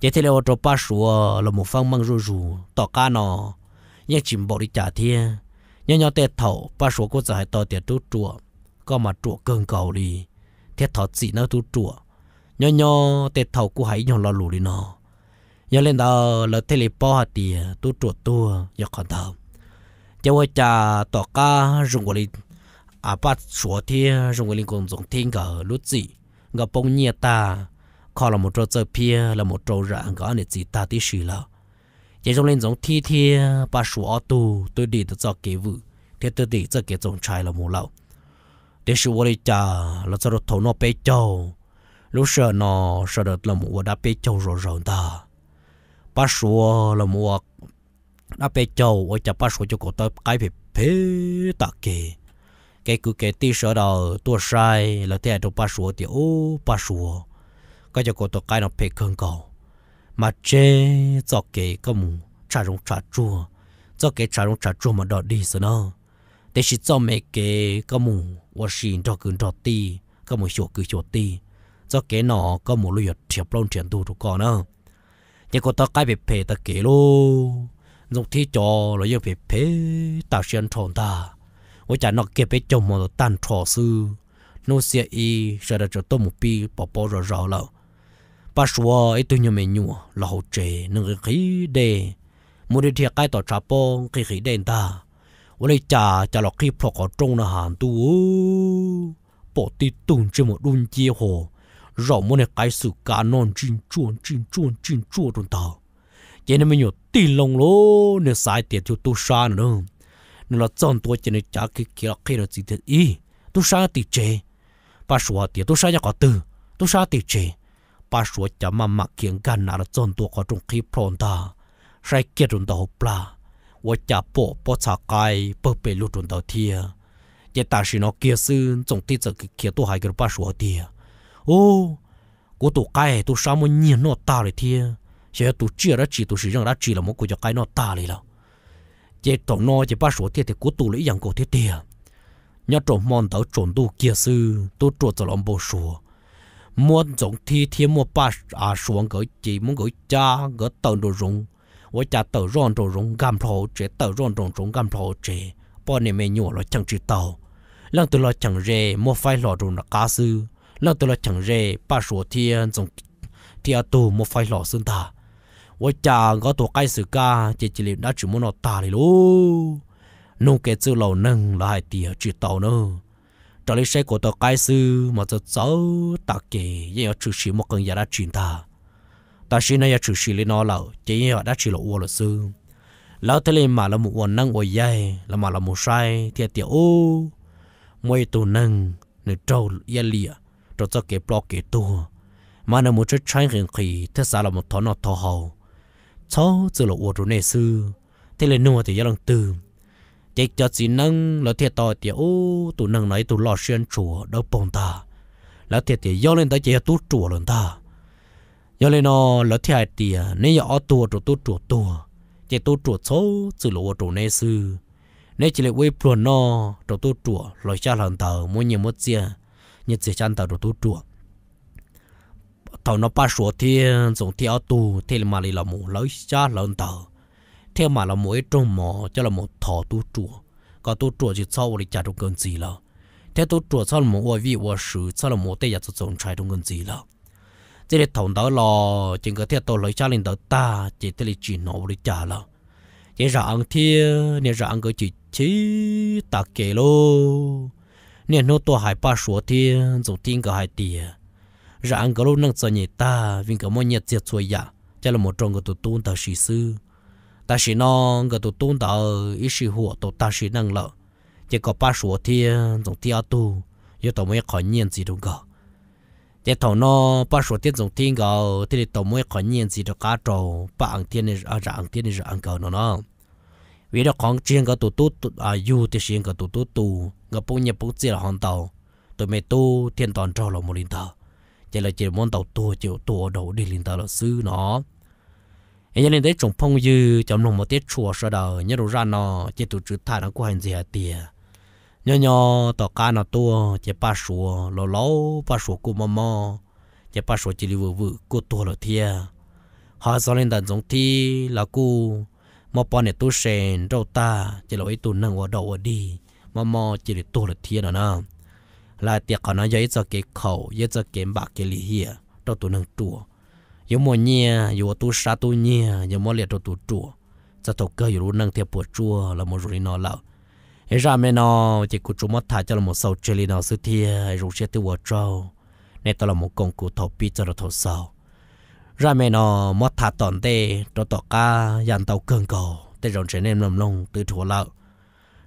chế thế là cho ba số là một phong mang rù rù tỏ ca nó nhé chìm bộ đi trả thiên nhé nhau tết thầu ba số cũng giải tỏ tiền tu chùa có mà chùa cơn cầu đi thiết thọ chỉ nó tu chùa nhé nhau tết thầu cũng hãy nhau lo lù đi nó nhớ lên đó là thế là bỏ hạt tiền tu chùa tu nhớ còn thầu chế hoa trà tỏ ca dùng của đi à ba số thiên dùng của linh cùng dùng thiên cả lút gì ngọc bông nhẹ ta khó là một trâu chơi pia là một trâu rã gõ nè chỉ ta tí xì là chỉ trong lên giống thi thi ba số ô tô tôi đi từ cho kế vụ thế tôi đi cho kế trồng trai là một lậu để sự vô đi cha là cho thầu nó bê châu lúc sợ nó sợ được là một đã bê châu rồi rồi ta ba số là một đã bê châu ở chả ba số cho cô tới cái phải phê ta kì cái cứ cái tí sợ đó tua sai là thế đâu ba số thì ô ba số cái cho cô tôi cái nó phải cưng cầu mà chê cho cái cái mù trà rong trà chua cho cái trà rong trà chua mà đó đi sao nó thế thì cho mấy cái cái mù và xin cho cứ cho tí cái mù chỗ cứ chỗ tí cho cái nó cái mù lùi thiệp lon thiệp tu đủ con nữa chỉ cô tôi cái bị phê ta kể luôn dùng thi trò là dùng bị phê tạo xuyên tròn ta 我จะนอกเก็บไปจมมอตันทอซื้อนูเสียอีเสดจะต้มปีปอปอรอรอแล้วปัสวะไอตุยเมนูเราเจนึงขี้เดมูดิเทียใกล้ต่อชาปองขี้ขี้เดนตาวันเลยจ่าจะหลอกขี้พลอกจงนะหานตัวปอติตุนจมูกรุนเจียโหเราโมเนี่ยไกสุกานอนจินจวนจินจวนจินจวนตรงตาเจนไม่หยุดตีลงโลเนี่ยสายเตียดอยู่ตัวชาเนิ่มนลจอนตัวจะนจากเกี่ยวกับจิตอีตุชาติเจปาสวะเตียตุชาญก็ตือตุชาติเจปาสวะจะมามาเกี่ยงกันนารจอนตัวก็ตจงคิีพรอนตาใช้เกียรุนตาหปลาว่าจะโปะปชากายเปิดเปลุดุนตาเทียจะตาสินอเกียซึนจงที่จะเกี่ยวตัวหายกับป้าสวะเตียโอ้กูตัวไกตัวสามมันเนียโนตาเลยเทียเชื่อตัวเจียระจีตัวสิ่งระจีละมันก็จะไกโนอตาเลยละ chế tổ no chế ba số tiền thì cố tu lấy dạng cổ thế tiền nhớ trộn mòn tàu trộn tu kia sư tu trộn tàu lòng bồ số muốn giống thi thiên mua ba à xuống gửi chỉ muốn gửi cha gửi tàu đồ rung với cha tàu rong đồ rung gam thổ chế tàu rong đồ rung gam thổ chế bọn nhiêu mẹ nhổ lo chẳng chỉ tàu lần từ lo chẳng rề mua phải lo đồ là cá sư lần từ lo chẳng rề ba số thiên giống thiên tu mua phải lo xương ta 我家我ตัวใกล้สุกาเจจิลิน่าจุมโนตาเลยลูนุ่งเกจือเหล่านั่งลายเตียจือเต่าเนอตอนนี้ใช้กูตัวใกล้ซื้อมาจะเจ้าตาเกยังเอาชูชีมกันยาดจีนตาตาชีนายชูชีเลยนอเหล่าเจยังเอาได้ชีเหล่าวัวเลยซื้อแล้วทะเลมาละหมูวันนั่งอวยใหญ่ละมาละหมูใช้เทียเตียโอ้มวยตัวนั่งในเจ้าเยลี่ตัวเจ้าเก็บปลอกเก็บตัวมาในหมูจะใช้เงินขีเทศาละหมูทอนอทอเฮา cháu từ lỗ uổng này sư thế là nua thì giờ lòng từ chỉ cho chỉ nâng là thiệt to thì ô tụ nâng này tụ lo xuyên chùa đâu bông ta là thiệt thì do lên tới chỉ tụ chùa lên ta do lên nó là thiệt thì nên giờ tụ rồi tụ chùa tụ chỉ tụ chùa cháu từ lỗ uổng này sư nên chỉ là quay buồn nó rồi tụ chùa lòi cha lần tờ mỗi nhiều mất chia nhiệt gì chăn tờ rồi tụ chùa tàu nó ba số thiên, dùng thì ao ờ, tu thì mà lì là một lối cha lớn tàu theo mà là mỗi trong mỏ cho là một thọ tu chùa có tu chùa thì sau thì chả được gần gì là theo tu chùa sau là một oai vị oai sử sau là một tây giờ dùng trái được gần gì là chỉ là thằng đó là chỉ có theo tôi lấy cha lên đó ta chỉ tới là chỉ nó đi trả là chỉ ra ăn thì nên ra ăn cái chỉ chỉ ta kể lô nên nó tôi hai ba số thiên, dùng tiền cái hai tiền ra anh có lúc năng cho nhị ta vì cái mỗi nhật tiết xuôi ya dạ. cho là một trong cái tụ tôn ta sĩ sư ta sĩ nó cái tụ tôn ta ít sĩ hộ tụ ta sĩ năng lợ chỉ có ba số thiên giống thiên tu giờ tụ mới khỏi nhiên gì đâu cả chỉ thầu nó ba số thiên giống thiên gạo thì tụ mới khỏi nhiên gì đâu cả trâu ba anh thiên này ra ra anh thiên này ra anh gạo nó nó vì đó con chiên cái tụ tu à du thì chiên cái tụ tu tu cái bông nhập bông chia là hòn tàu tụi mày tu thiên toàn trâu là một linh tàu chỉ là chỉ muốn tàu tua chịu tua đầu đi lên tàu là sư nó anh lên tới trồng phong dư chấm lòng một tiết chùa sợ đời nhớ đồ ra nó chỉ tụ trừ thả nó qua hành gì hả tìa nhỏ nhỏ tàu cá nó tua chỉ ba sùa lò lấu ba sùa cô mò mò chỉ ba sùa chỉ lưu vự cô tua là thia họ sau lên tận giống thi là cô mò bọn này tu sèn đâu ta chỉ là ấy tu nâng vào đầu đi mò mò chỉ là tua là thia đó nào là tiệc khó nó giờ cho cái khẩu giờ cho cái bạc cái lì hiệp cho tụi nâng chùa giờ mua nhia giờ tu sa tu nhia giờ mua liệt cho tụ chùa cho tụ cơ giờ nâng theo bùa chùa là một rồi nó lão ấy ra mẹ nó chỉ cụ chú mất thải cho là một sầu chơi lì nó sư thiê rủ xe tiêu vợ trâu nên tao là một công cụ thầu pi cho nó thầu sầu ra mẹ nó mất thả tòn tê cho tọ ca dàn tàu cường cầu tê rồng trở nên nằm lông từ thua lão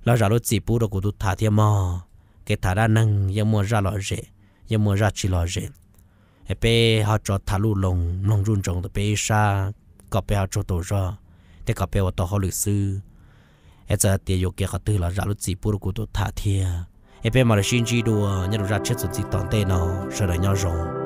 lão ra lối chỉ bù đồ của tụ thả thiê mò cái thà ra năng giờ mua ra lọ rễ giờ mua ra chỉ lọ Ở bên họ cho thà lu lồng lồng run trồng tụi bên xa, có bên họ cho tổ ra thế có bên họ tổ họ lịch sử. Ở giờ tiền yêu kia họ tư là ra lúc gì bút của tổ thà thiệt Ở bên mà là xin chỉ đùa nhớ ra chết rồi chỉ toàn tên nó sợ là nhau rồi